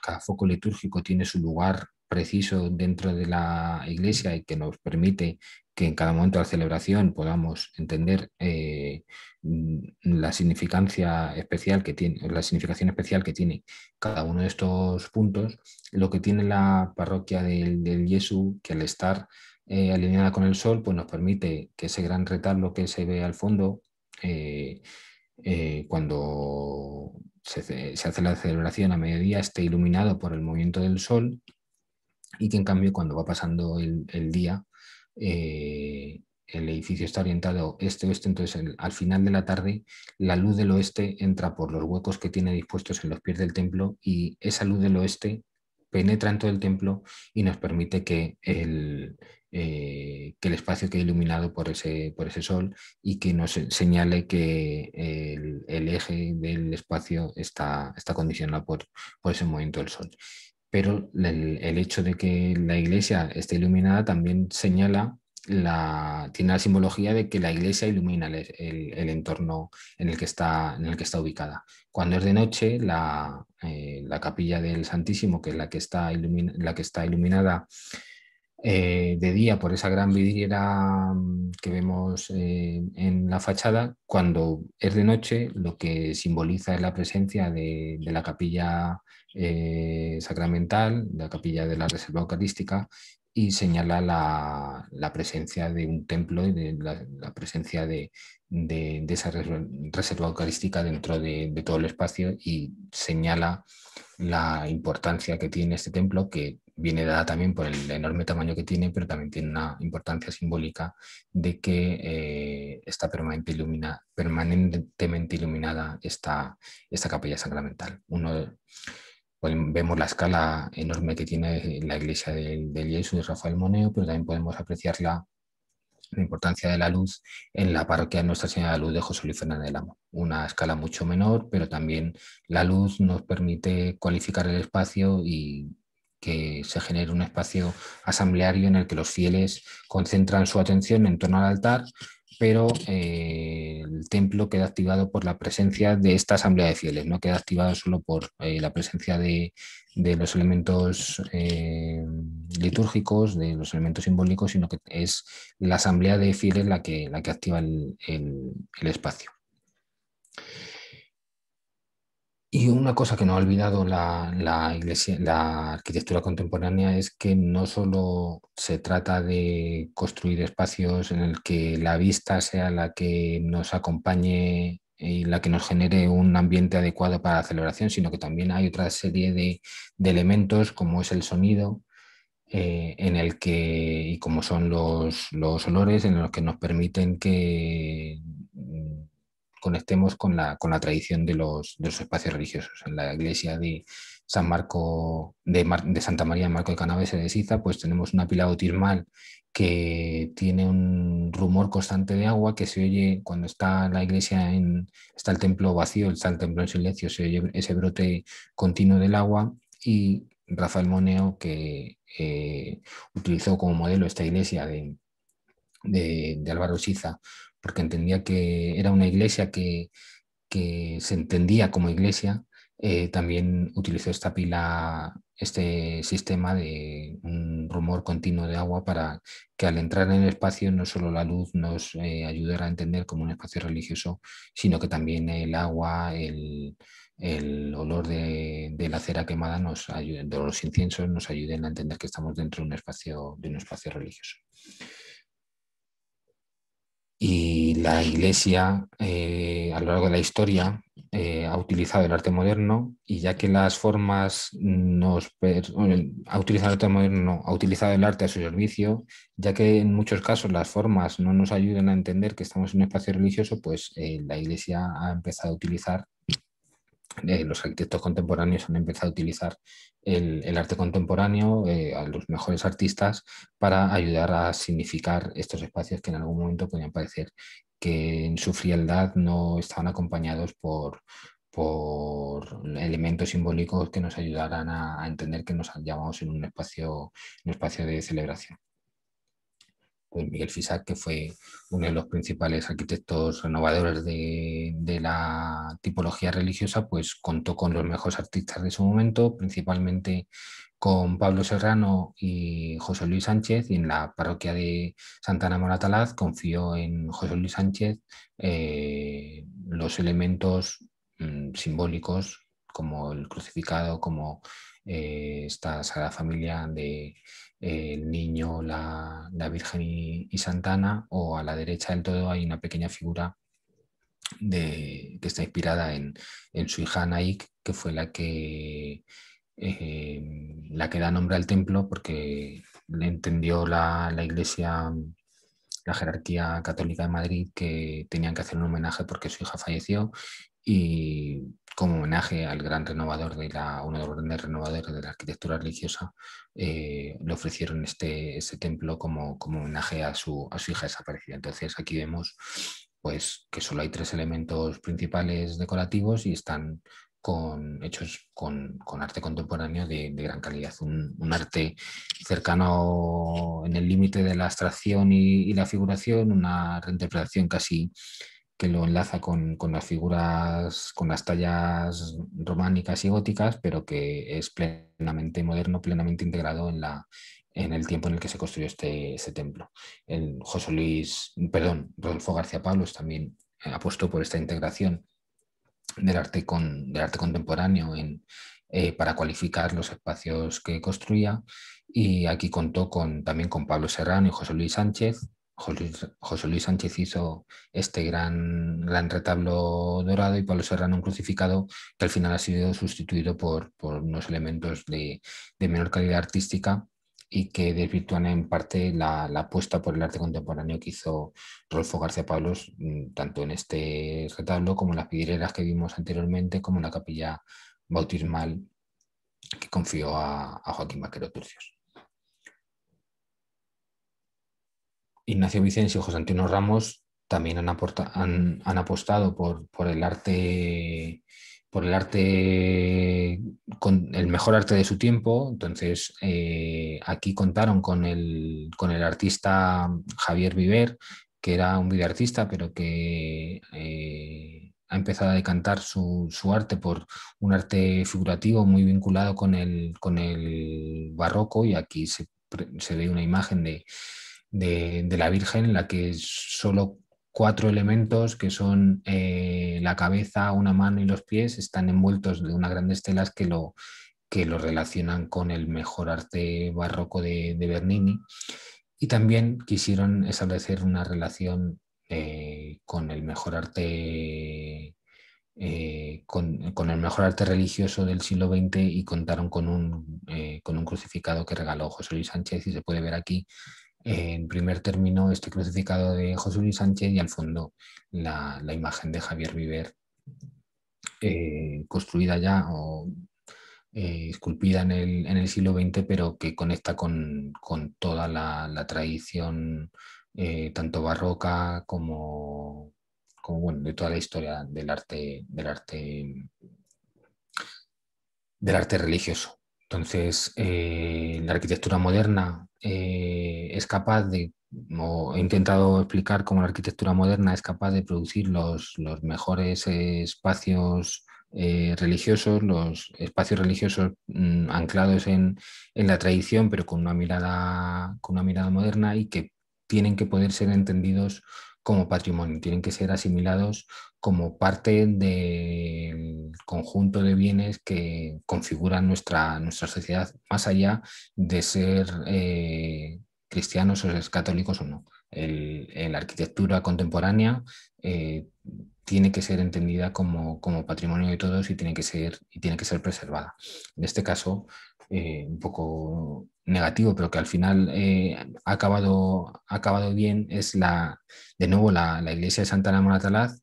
S2: cada foco litúrgico tiene su lugar preciso dentro de la iglesia y que nos permite que en cada momento de la celebración podamos entender eh, mm, la significancia especial que tiene, la significación especial que tiene cada uno de estos puntos, lo que tiene la parroquia del, del Yesu, que al estar eh, alineada con el sol, pues nos permite que ese gran retablo que se ve al fondo eh, cuando se, hace la celebración a mediodía esté iluminado por el movimiento del sol y que en cambio cuando va pasando el, día eh, el edificio está orientado este-oeste, entonces al final de la tarde la luz del oeste entra por los huecos que tiene dispuestos en los pies del templo y esa luz del oeste penetra en todo el templo y nos permite que el, eh, que el espacio quede iluminado por ese, por ese sol y que nos señale que eh, el, eje del espacio está, está condicionado por, por ese momento del sol. Pero el, hecho de que la iglesia esté iluminada también señala, la, tiene la simbología de que la iglesia ilumina el, entorno en el, que está, en el que está ubicada. Cuando es de noche, la, eh, capilla del Santísimo, que es la que está, la que está iluminada, eh, de día por esa gran vidriera mm, que vemos eh, en la fachada. Cuando es de noche, lo que simboliza es la presencia de, la capilla eh, sacramental, la capilla de la Reserva Eucarística, y señala la, presencia de un templo y de la, presencia de, esa reserva eucarística dentro de, de, todo el espacio y señala la importancia que tiene este templo que viene dada también por el enorme tamaño que tiene, pero también tiene una importancia simbólica de que eh, está permanentemente iluminada esta, esta capilla sacramental. Uno, pues, vemos la escala enorme que tiene la iglesia del de Jesús y Rafael Moneo, pero también podemos apreciar la, importancia de la luz en la parroquia de Nuestra Señora de la Luz de José Luis Fernández del Amo. Una escala mucho menor, pero también la luz nos permite cualificar el espacio y que se genere un espacio asambleario en el que los fieles concentran su atención en torno al altar, pero eh, el templo queda activado por la presencia de esta asamblea de fieles, no queda activado solo por eh, la presencia de, los elementos eh, litúrgicos, de los elementos simbólicos, sino que es la asamblea de fieles la que, la que activa el, el espacio. Y una cosa que no ha olvidado la, la arquitectura contemporánea es que no solo se trata de construir espacios en el que la vista sea la que nos acompañe y la que nos genere un ambiente adecuado para la celebración, sino que también hay otra serie de, elementos como es el sonido, eh, en el que, y como son los, los olores, en los que nos permiten que conectemos con la, tradición de los, espacios religiosos. En la iglesia de San Marco, de, Santa María Marco de Canaves de Siza, pues tenemos una pila bautismal que tiene un rumor constante de agua que se oye cuando está la iglesia en, está el templo vacío, está el templo en silencio, se oye ese brote continuo del agua y Rafael Moneo que eh, utilizó como modelo esta iglesia de, de, de Álvaro Siza porque entendía que era una iglesia que, se entendía como iglesia, eh, también utilizó esta pila, este sistema de un rumor continuo de agua para que al entrar en el espacio no solo la luz nos eh, ayudara a entender como un espacio religioso, sino que también el agua, el, olor de, la cera quemada, nos de los inciensos, nos ayuden a entender que estamos dentro de un espacio, de un espacio religioso y la Iglesia eh, a lo largo de la historia eh, ha utilizado el arte moderno y ya que las formas nos ha utilizado el arte moderno, ha utilizado el arte a su servicio, ya que en muchos casos las formas no nos ayudan a entender que estamos en un espacio religioso, pues eh, la Iglesia ha empezado a utilizar eh, los arquitectos contemporáneos han empezado a utilizar el, arte contemporáneo, eh, a los mejores artistas, para ayudar a significar estos espacios que en algún momento podían parecer que en su frialdad no estaban acompañados por, elementos simbólicos que nos ayudaran a, entender que nos hallábamos en un espacio, un espacio de celebración. Pues, Miguel Fisac, que fue uno de los principales arquitectos renovadores de, la tipología religiosa, pues contó con los mejores artistas de su momento, principalmente con Pablo Serrano y José Luis Sánchez, y en la parroquia de Santa Ana Moratalaz confió en José Luis Sánchez eh, los elementos mm, simbólicos como el crucificado, como eh, esta Sagrada Familia de el niño, la, la Virgen y, Santana, o a la derecha del todo hay una pequeña figura de, que está inspirada en, su hija naik que fue la que, eh, la que da nombre al templo porque le entendió la, la, iglesia, la jerarquía católica de Madrid, que tenían que hacer un homenaje porque su hija falleció y como homenaje al gran renovador de la, uno de los grandes renovadores de la arquitectura religiosa, eh, le ofrecieron este, este templo como, como homenaje a su, su hija desaparecida. Entonces aquí vemos pues, que solo hay tres elementos principales decorativos y están con, hechos con, arte contemporáneo de, gran calidad, un, arte cercano en el límite de la abstracción y, y, la figuración, una reinterpretación casi que lo enlaza con, las figuras, con las tallas románicas y góticas, pero que es plenamente moderno, plenamente integrado en, la, en el tiempo en el que se construyó este, este templo. El José Luis, perdón, Rodolfo García Pablos también eh, apostó por esta integración del arte, del arte contemporáneo en, eh, para cualificar los espacios que construía y aquí contó con, también con Pablo Serrano y José Luis Sánchez, José Luis Sánchez hizo este gran, retablo dorado y Pablo Serrano un crucificado que al final ha sido sustituido por, por unos elementos de, menor calidad artística y que desvirtúan en parte la, apuesta por el arte contemporáneo que hizo Rolfo García Pablos, mm, tanto en este retablo como en las vidrieras que vimos anteriormente, como en la capilla bautismal que confió a, a Joaquín Vaquero Turcios. Ignacio Vicencio y José Antonio Ramos también han, han, apostado por, por, el arte por el arte con el mejor arte de su tiempo entonces eh, aquí contaron con el, artista Javier Viver que era un videoartista pero que eh, ha empezado a decantar su, arte por un arte figurativo muy vinculado con el, con el barroco y aquí se ve una imagen de, de, la Virgen, en la que solo cuatro elementos que son eh, la cabeza, una mano y los pies están envueltos de unas grandes telas que lo, que lo relacionan con el mejor arte barroco de, Bernini. Y también quisieron establecer una relación eh, con el mejor arte eh, con, el mejor arte religioso del siglo XX y contaron con un, con un crucificado que regaló José Luis Sánchez y se puede ver aquí eh, en primer término, este crucificado de José Luis Sánchez y al fondo la, imagen de Javier Viver, eh, construida ya o eh, esculpida en el, siglo XX, pero que conecta con, toda la, tradición, tanto barroca como, de toda la historia del arte, del arte, del arte religioso. Entonces, la arquitectura moderna eh, es capaz de, o he intentado explicar cómo la arquitectura moderna es capaz de producir los, los mejores espacios eh, religiosos, los espacios religiosos mm, anclados en, en, la tradición, pero con una, mirada, con una mirada moderna y que tienen que poder ser entendidos como patrimonio, tienen que ser asimilados como parte del conjunto de bienes que configuran nuestra, nuestra sociedad, más allá de ser eh, cristianos o ser católicos o no. la arquitectura contemporánea eh, tiene que ser entendida como, como, patrimonio de todos y tiene, que ser, y tiene que ser preservada. En este caso, eh, un poco negativo, pero que al final eh, ha, acabado, ha acabado bien, es la, de nuevo la, iglesia de Santa Ana Monatalaz,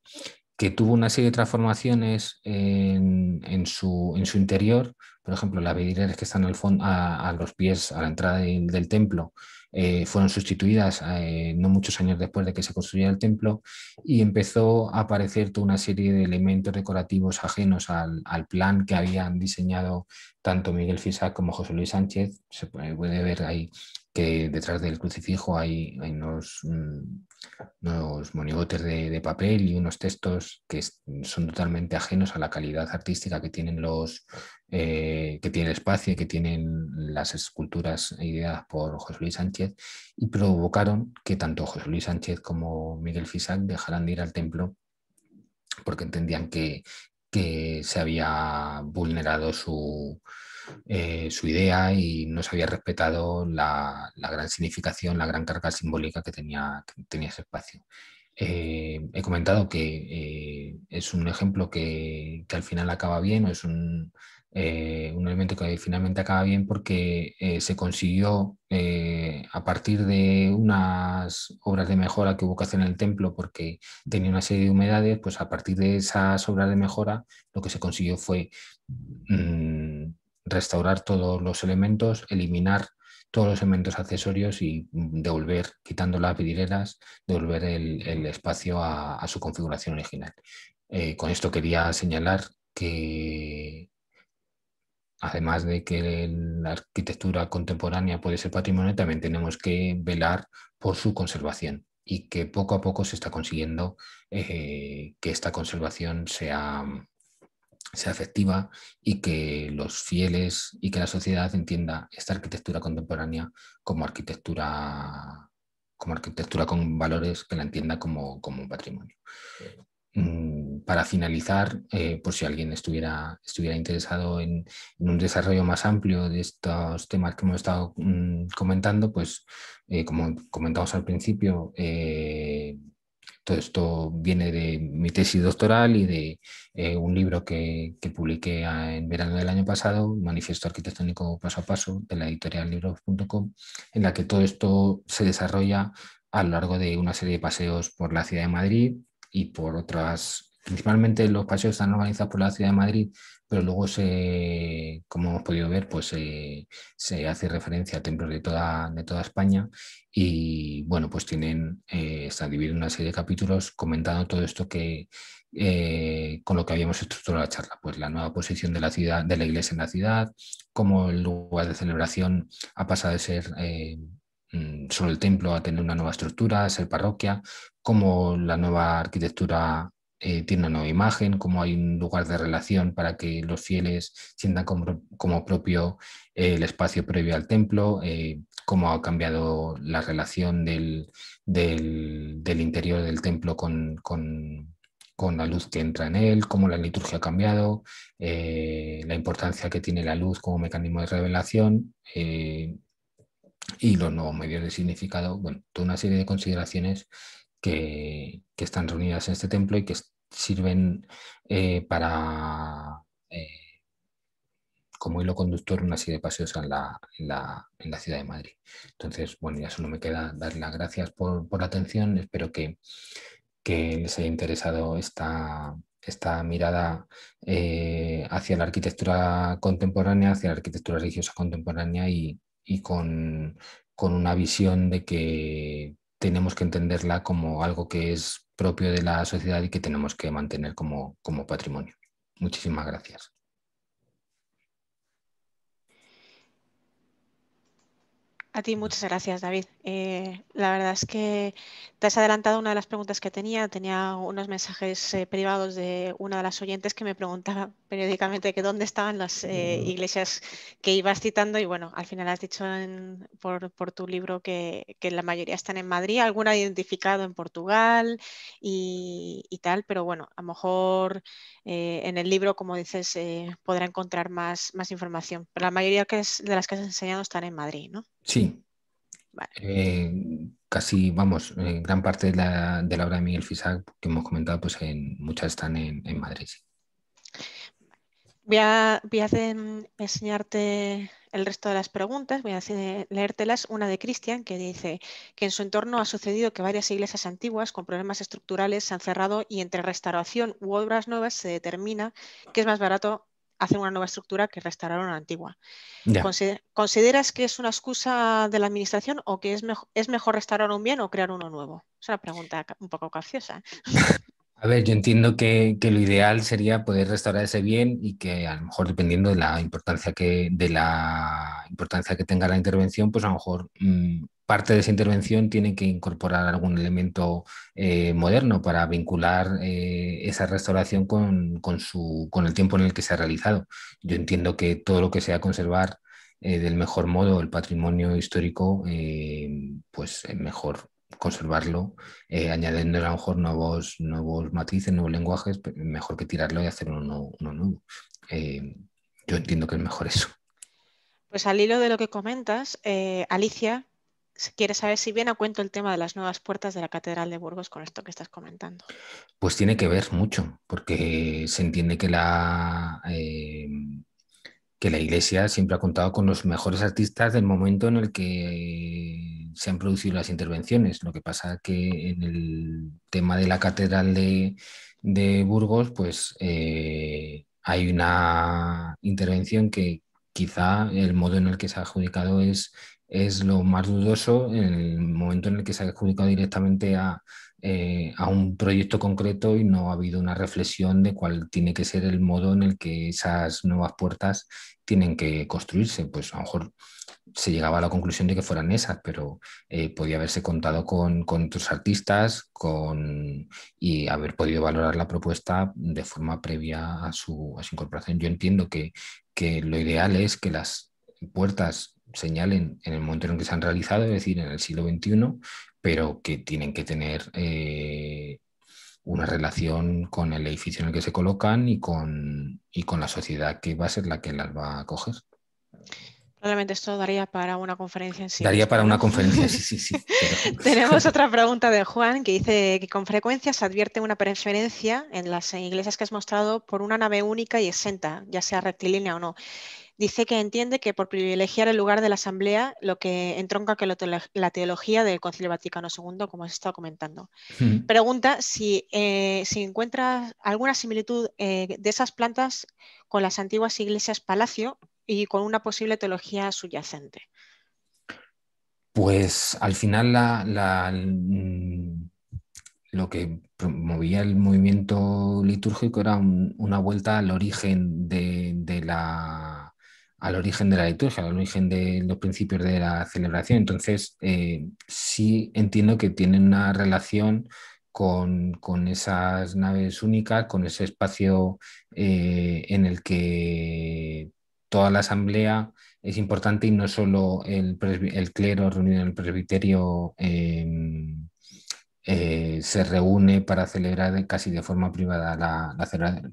S2: que tuvo una serie de transformaciones en, su, interior, por ejemplo, las vidrieras que están al fondo, a, los pies, a la entrada del templo, eh, fueron sustituidas eh, no muchos años después de que se construyera el templo y empezó a aparecer toda una serie de elementos decorativos ajenos al, al plan que habían diseñado tanto Miguel Fisac como José Luis Sánchez. Se puede ver ahí que detrás del crucifijo hay, mm, unos, monigotes de, papel y unos textos que son totalmente ajenos a la calidad artística que tienen los eh, que tiene el espacio y que tienen las esculturas ideadas por José Luis Sánchez y provocaron que tanto José Luis Sánchez como Miguel Fisac dejaran de ir al templo porque entendían que se había vulnerado su, eh, su idea y no se había respetado la, gran significación, la gran carga simbólica que tenía, tenía ese espacio. Eh, he comentado que eh, es un ejemplo que, al final acaba bien, o es un, elemento que finalmente acaba bien porque se consiguió a partir de unas obras de mejora que hubo que hacer en el templo porque tenía una serie de humedades, pues a partir de esas obras de mejora lo que se consiguió fue mm, restaurar todos los elementos, eliminar todos los elementos accesorios y devolver, quitando las vidrieras, devolver el, espacio a, su configuración original. Eh, con esto quería señalar que, además de que la arquitectura contemporánea puede ser patrimonio, también tenemos que velar por su conservación y que poco a poco se está consiguiendo eh, que esta conservación sea, sea efectiva y que los fieles y que la sociedad entienda esta arquitectura contemporánea como arquitectura, como arquitectura con valores, que la entienda como, como un patrimonio. Mm, para finalizar, eh, por si alguien estuviera, estuviera interesado en, un desarrollo más amplio de estos temas que hemos estado mm, comentando, pues eh, como comentamos al principio, eh, todo esto viene de mi tesis doctoral y de eh, un libro que, que, publiqué ah, en verano del año pasado, Manifiesto Arquitectónico Paso a Paso, de la editorial libros.com, en la que todo esto se desarrolla a lo largo de una serie de paseos por la ciudad de Madrid y por otras, principalmente los paseos están organizados por la ciudad de Madrid, pero luego se, como hemos podido ver, pues se, hace referencia a templos de toda, de toda España y bueno, pues tienen, está eh, una serie de capítulos comentando todo esto que eh, con lo que habíamos estructurado la charla, pues la nueva posición de la ciudad, de la iglesia en la ciudad, cómo el lugar de celebración ha pasado de ser eh, mm, solo el templo a tener una nueva estructura, a ser parroquia, cómo la nueva arquitectura eh, tiene una nueva imagen, cómo hay un lugar de relación para que los fieles sientan como, propio eh, el espacio previo al templo, eh, cómo ha cambiado la relación del, interior del templo con, la luz que entra en él, cómo la liturgia ha cambiado, la importancia que tiene la luz como mecanismo de revelación y los nuevos medios de significado, bueno, toda una serie de consideraciones que, que, están reunidas en este templo y que, sirven eh, para eh, como hilo conductor una serie de paseos en la, la, ciudad de Madrid. Entonces, bueno, ya solo me queda dar las gracias por, la atención. Espero que, les haya interesado esta, esta mirada eh, hacia la arquitectura contemporánea, hacia la arquitectura religiosa contemporánea y, con una visión de que tenemos que entenderla como algo que es propio de la sociedad y que tenemos que mantener como, patrimonio. Muchísimas gracias.
S1: A ti muchas gracias, David. Eh, la verdad es que te has adelantado una de las preguntas que tenía. Tenía unos mensajes eh, privados de una de las oyentes que me preguntaba periódicamente que dónde estaban las eh, iglesias que ibas citando y bueno, al final has dicho por, tu libro que, la mayoría están en Madrid, alguna identificado en Portugal y, tal, pero bueno, a lo mejor en el libro, como dices, podrá encontrar más, más información. Pero la mayoría que es, de las que has enseñado están en Madrid, ¿no?
S2: Sí. Eh, casi, vamos, eh, gran parte de la, de la, obra de Miguel Fisac que hemos comentado, pues en, muchas están en, Madrid.
S1: Voy a, voy enseñarte el resto de las preguntas, voy a leértelas. Una de Cristian, que dice que en su entorno ha sucedido que varias iglesias antiguas con problemas estructurales se han cerrado y entre restauración u obras nuevas se determina que es más barato hacer una nueva estructura que restauraron la antigua. ¿Consideras que es una excusa de la administración o que es, mejor restaurar un bien o crear uno nuevo? Es una pregunta un poco capciosa. ¿eh?
S2: A ver, yo entiendo que, lo ideal sería poder restaurar ese bien y que a lo mejor dependiendo de la importancia que, de la importancia que tenga la intervención, pues a lo mejor mm, parte de esa intervención tiene que incorporar algún elemento eh, moderno para vincular eh, eh, esa restauración con, con, el tiempo en el que se ha realizado. Yo entiendo que todo lo que sea conservar eh, del mejor modo el patrimonio histórico, eh, pues es mejor conservarlo, añadiendo a lo mejor nuevos, nuevos matices, nuevos lenguajes, mejor que tirarlo y hacer
S1: uno nuevo. yo
S2: entiendo que es mejor eso.
S1: Pues al hilo de lo que comentas, Alicia, ¿Quieres saber si viene a cuento el tema de las nuevas puertas de la Catedral de Burgos con esto que estás comentando.
S2: Pues tiene que ver mucho, porque se entiende que la, eh, que la Iglesia siempre ha contado con los mejores artistas del momento en el que se han producido las intervenciones. Lo que pasa es que en el tema de la Catedral de, Burgos, pues eh, hay una intervención que quizá el modo en el que se ha adjudicado es es lo más dudoso en el momento en el que se ha adjudicado directamente eh, a, un proyecto concreto y no ha habido una reflexión de cuál tiene que ser el modo en el que esas nuevas puertas tienen que construirse. Pues a lo mejor se llegaba a la conclusión de que fueran esas, pero eh, podía haberse contado con, otros artistas y haber podido valorar la propuesta de forma previa a su, incorporación. Yo entiendo que, que lo ideal es que las puertas señalen en, el momento en que se han realizado, es decir, en el siglo XXI, pero que tienen que tener eh, una relación con el edificio en el que se colocan y con, con la sociedad que va a ser la que las va a coger.
S1: Probablemente esto daría para una conferencia en sí. Daría para una conferencia, sí, sí, Tenemos otra pregunta de Juan que dice que con frecuencia se advierte una preferencia en las iglesias que has mostrado por una nave única y exenta, ya sea rectilínea o no dice que entiende que por privilegiar el lugar de la Asamblea, lo que entronca con la teología del Concilio Vaticano II, como has estado comentando. Pregunta eh, si, encuentra alguna similitud eh, de esas plantas con las antiguas iglesias Palacio y con una posible teología subyacente.
S2: Pues al final mm, lo que movía el movimiento litúrgico era una vuelta al origen de, la, al origen de la liturgia, al origen de los principios de la celebración. Entonces, eh, sí entiendo que tienen una relación con, con, esas naves únicas, con ese espacio eh, en el que toda la asamblea es importante y no solo el, clero reunido en el presbiterio em, eh, se reúne para celebrar casi de forma privada la, la,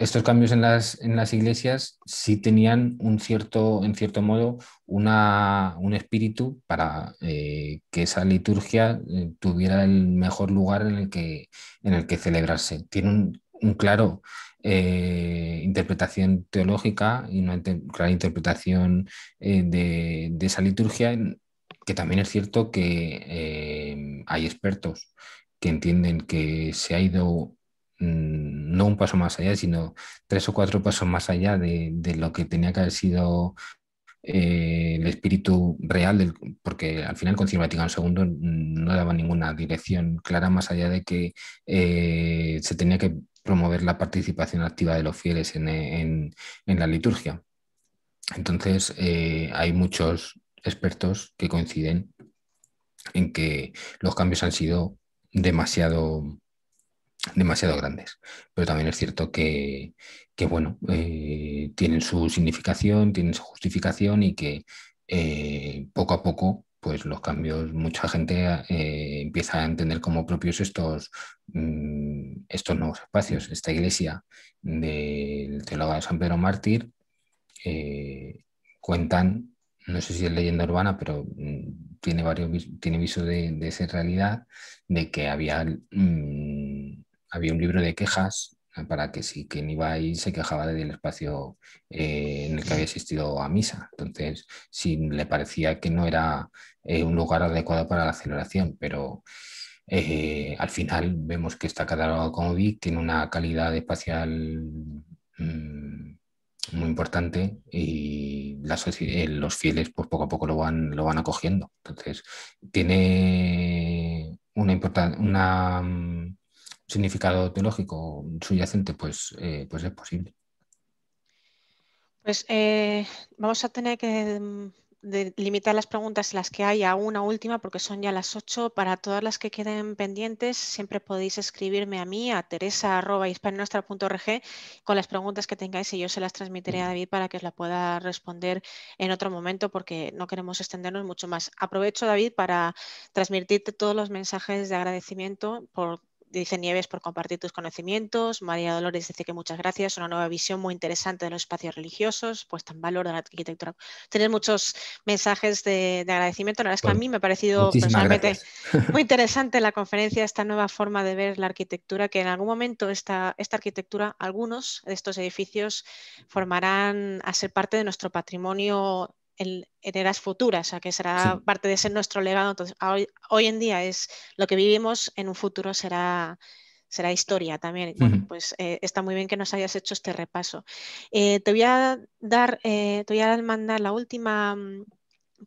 S2: estos cambios en las, en las iglesias sí tenían un cierto, en cierto modo, una, un espíritu para eh, que esa liturgia eh, tuviera el mejor lugar en el que, en el que celebrarse. Tiene un, claro eh, interpretación teológica y una clara interpretación de, esa liturgia, que también es cierto que hay expertos que entienden que se ha ido Mm, no un paso más allá, sino tres o cuatro pasos más allá de, lo que tenía que haber sido eh, el espíritu real, del, porque al final el Concilio Vaticano II no daba ninguna dirección clara más allá de que eh, se tenía que promover la participación activa de los fieles en, la liturgia. Entonces, eh, hay muchos expertos que coinciden en que los cambios han sido demasiado demasiado grandes. Pero también es cierto que, que bueno, eh, tienen su significación, tienen su justificación y que eh, poco a poco, pues los cambios, mucha gente eh, empieza a entender como propios estos, mm, estos nuevos espacios. Esta iglesia del teólogo de San Pedro Mártir cuentan, no sé si es leyenda urbana, pero mm, tiene varios, tiene viso de, de ser realidad, de que había... Mm, había un libro de quejas para que si quien iba ahí se quejaba del espacio eh, en el que había asistido a misa. Entonces, si le parecía que no era eh, un lugar adecuado para la celebración, pero eh, al final vemos que está catalogado como vi tiene una calidad espacial mm, muy importante y los fieles pues poco a poco lo van, lo van acogiendo. Entonces, tiene una importante una mm, significado teológico subyacente, pues, eh, pues es posible.
S1: Pues eh, vamos a tener que mm, limitar las preguntas, las que hay, a una última, porque son ya las ocho Para todas las que queden pendientes, siempre podéis escribirme a mí, a rg con las preguntas que tengáis y yo se las transmitiré a David para que os la pueda responder en otro momento, porque no queremos extendernos mucho más. Aprovecho, David, para transmitirte todos los mensajes de agradecimiento por Dice Nieves por compartir tus conocimientos. María Dolores dice que muchas gracias. Una nueva visión muy interesante de los espacios religiosos, pues tan valor de la arquitectura. Tienes muchos mensajes de, agradecimiento. La verdad es que a mí me ha parecido personalmente muy interesante la conferencia, esta nueva forma de ver la arquitectura, que en algún momento esta, esta arquitectura, algunos de estos edificios formarán a ser parte de nuestro patrimonio en, eras futuras, o sea, que será parte de ser nuestro legado. Entonces, hoy, en día es lo que vivimos, en un futuro será, será historia también. pues eh, está muy bien que nos hayas hecho este repaso. Eh, te voy a dar, eh, te voy a mandar la última mm,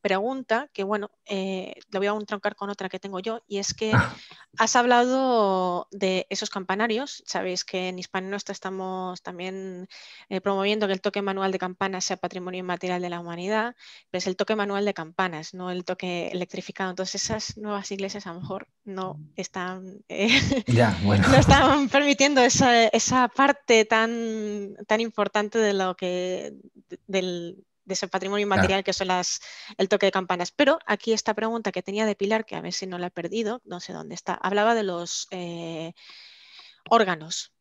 S1: pregunta, que bueno, eh, lo voy a troncar con otra que tengo yo, y es que has hablado de esos campanarios. Sabéis que en Hispano Nuestra estamos también eh, promoviendo que el toque manual de campanas sea patrimonio inmaterial de la humanidad, pero es el toque manual de campanas, no el toque electrificado. Entonces esas nuevas iglesias a lo mejor no están, eh, bueno. no están permitiendo esa, esa parte tan, tan importante de lo que del de ese patrimonio inmaterial que son las, el toque de campanas. Pero aquí esta pregunta que tenía de Pilar, que a ver si no la he perdido, no sé dónde está, hablaba de los eh, órganos.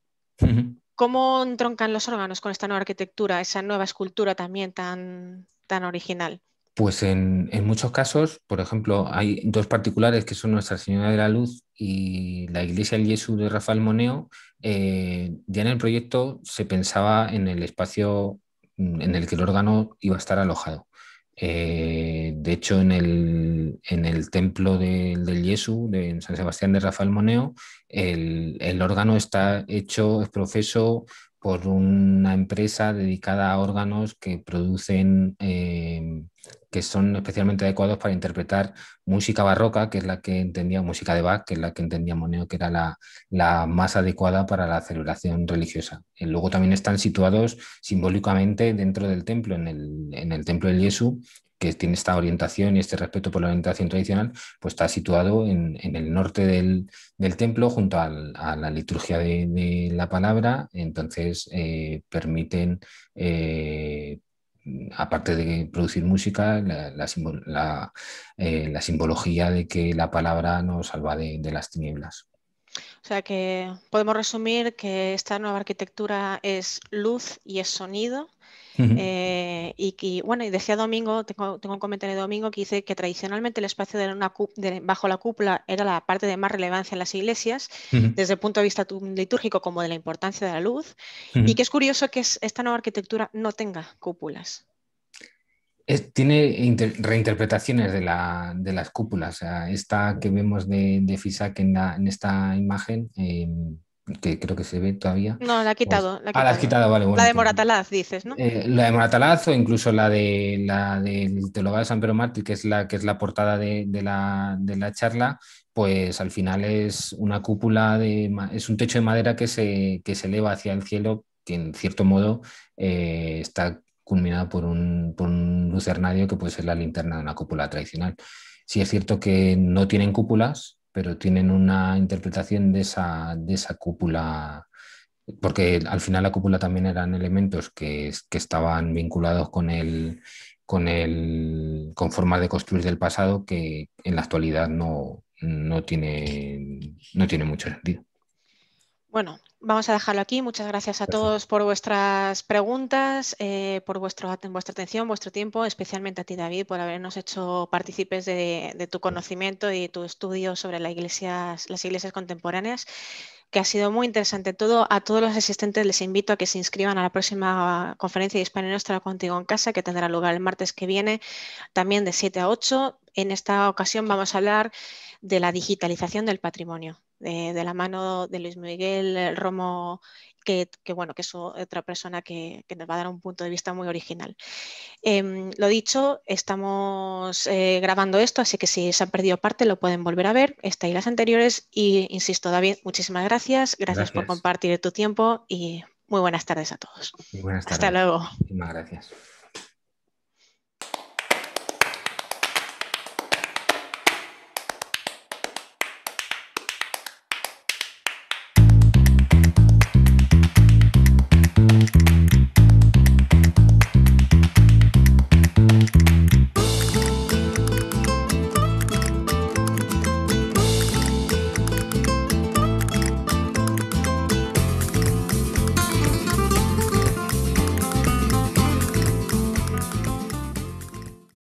S1: ¿Cómo entroncan los órganos con esta nueva arquitectura, esa nueva escultura también tan, tan original?
S2: Pues en, muchos casos, por ejemplo, hay dos particulares que son Nuestra Señora de la Luz y la Iglesia del Jesús de Rafael Moneo. Eh, ya en el proyecto se pensaba en el espacio Mm, en el que el órgano iba a estar alojado. Eh, de hecho, en el, templo del Yesu, de, en San Sebastián de Rafael Moneo, el, órgano está hecho, es profeso por una empresa dedicada a órganos que producen eh, que son especialmente adecuados para interpretar música barroca, que es la que entendía, música de Bach, que es la que entendía Moneo que era la, más adecuada para la celebración religiosa. Eh, luego también están situados simbólicamente dentro del templo, en el, templo del Yesu, que tiene esta orientación y este respeto por la orientación tradicional, pues está situado en, el norte del, templo, junto a la liturgia de, la palabra, entonces eh, permiten eh, aparte de producir música, eh, la, simbología de que la palabra nos salva de, las tinieblas.
S1: O sea que podemos resumir que esta nueva arquitectura es luz y es sonido eh, y, bueno, y decía Domingo, tengo, tengo un comentario de Domingo que dice que tradicionalmente el espacio de bajo la cúpula era la parte de más relevancia en las iglesias, desde el punto de vista litúrgico como de la importancia de la luz, y que es curioso que esta nueva arquitectura no tenga cúpulas.
S2: tiene reinterpretaciones de, las cúpulas. esta que vemos de, Fisac en, esta imagen. Em, que creo que se ve todavía.
S1: No, la ha pues, quitado. La ah, vale. la de Moratalaz, dices, ¿no? Eh,
S2: la de Moratalaz o incluso la de la del Teologado de San Pedro Mártir, que es la que es la portada de, la, charla, pues al final es una cúpula de es un techo de madera que se, se eleva hacia el cielo, que en cierto modo eh, está culminado por un, por un lucernario que puede ser la linterna de una cúpula tradicional. Si es cierto que no tienen cúpulas, pero tienen una interpretación de esa, de esa cúpula, porque al final la cúpula también eran elementos que, estaban vinculados con el, con el, con formas de construir del pasado que en la actualidad no, no
S1: tiene,
S2: no tiene mucho sentido.
S1: Bueno, Vamos a dejarlo aquí. Muchas gracias a todos por vuestras preguntas, eh, por vuestra atención, vuestro tiempo, especialmente a ti, David, por habernos hecho partícipes de, tu conocimiento y tu estudio sobre las iglesias contemporáneas que ha sido muy interesante todo. A todos los asistentes les invito a que se inscriban a la próxima conferencia de Hispania Nuestra contigo en casa, que tendrá lugar el martes que viene, también de 7 a 8. En esta ocasión vamos a hablar de la digitalización del patrimonio. Eh, de, la mano de Luis Miguel eh, Romo, que, bueno, que es otra persona que, que, nos va a dar un punto de vista muy original. Em, lo dicho, estamos eh, grabando esto, así que si se han perdido parte lo pueden volver a ver, está ahí las anteriores. Y insisto, David, muchísimas gracias. Gracias, por compartir tu tiempo y muy buenas tardes a todos. Buenas tardes. Hasta luego. gracias.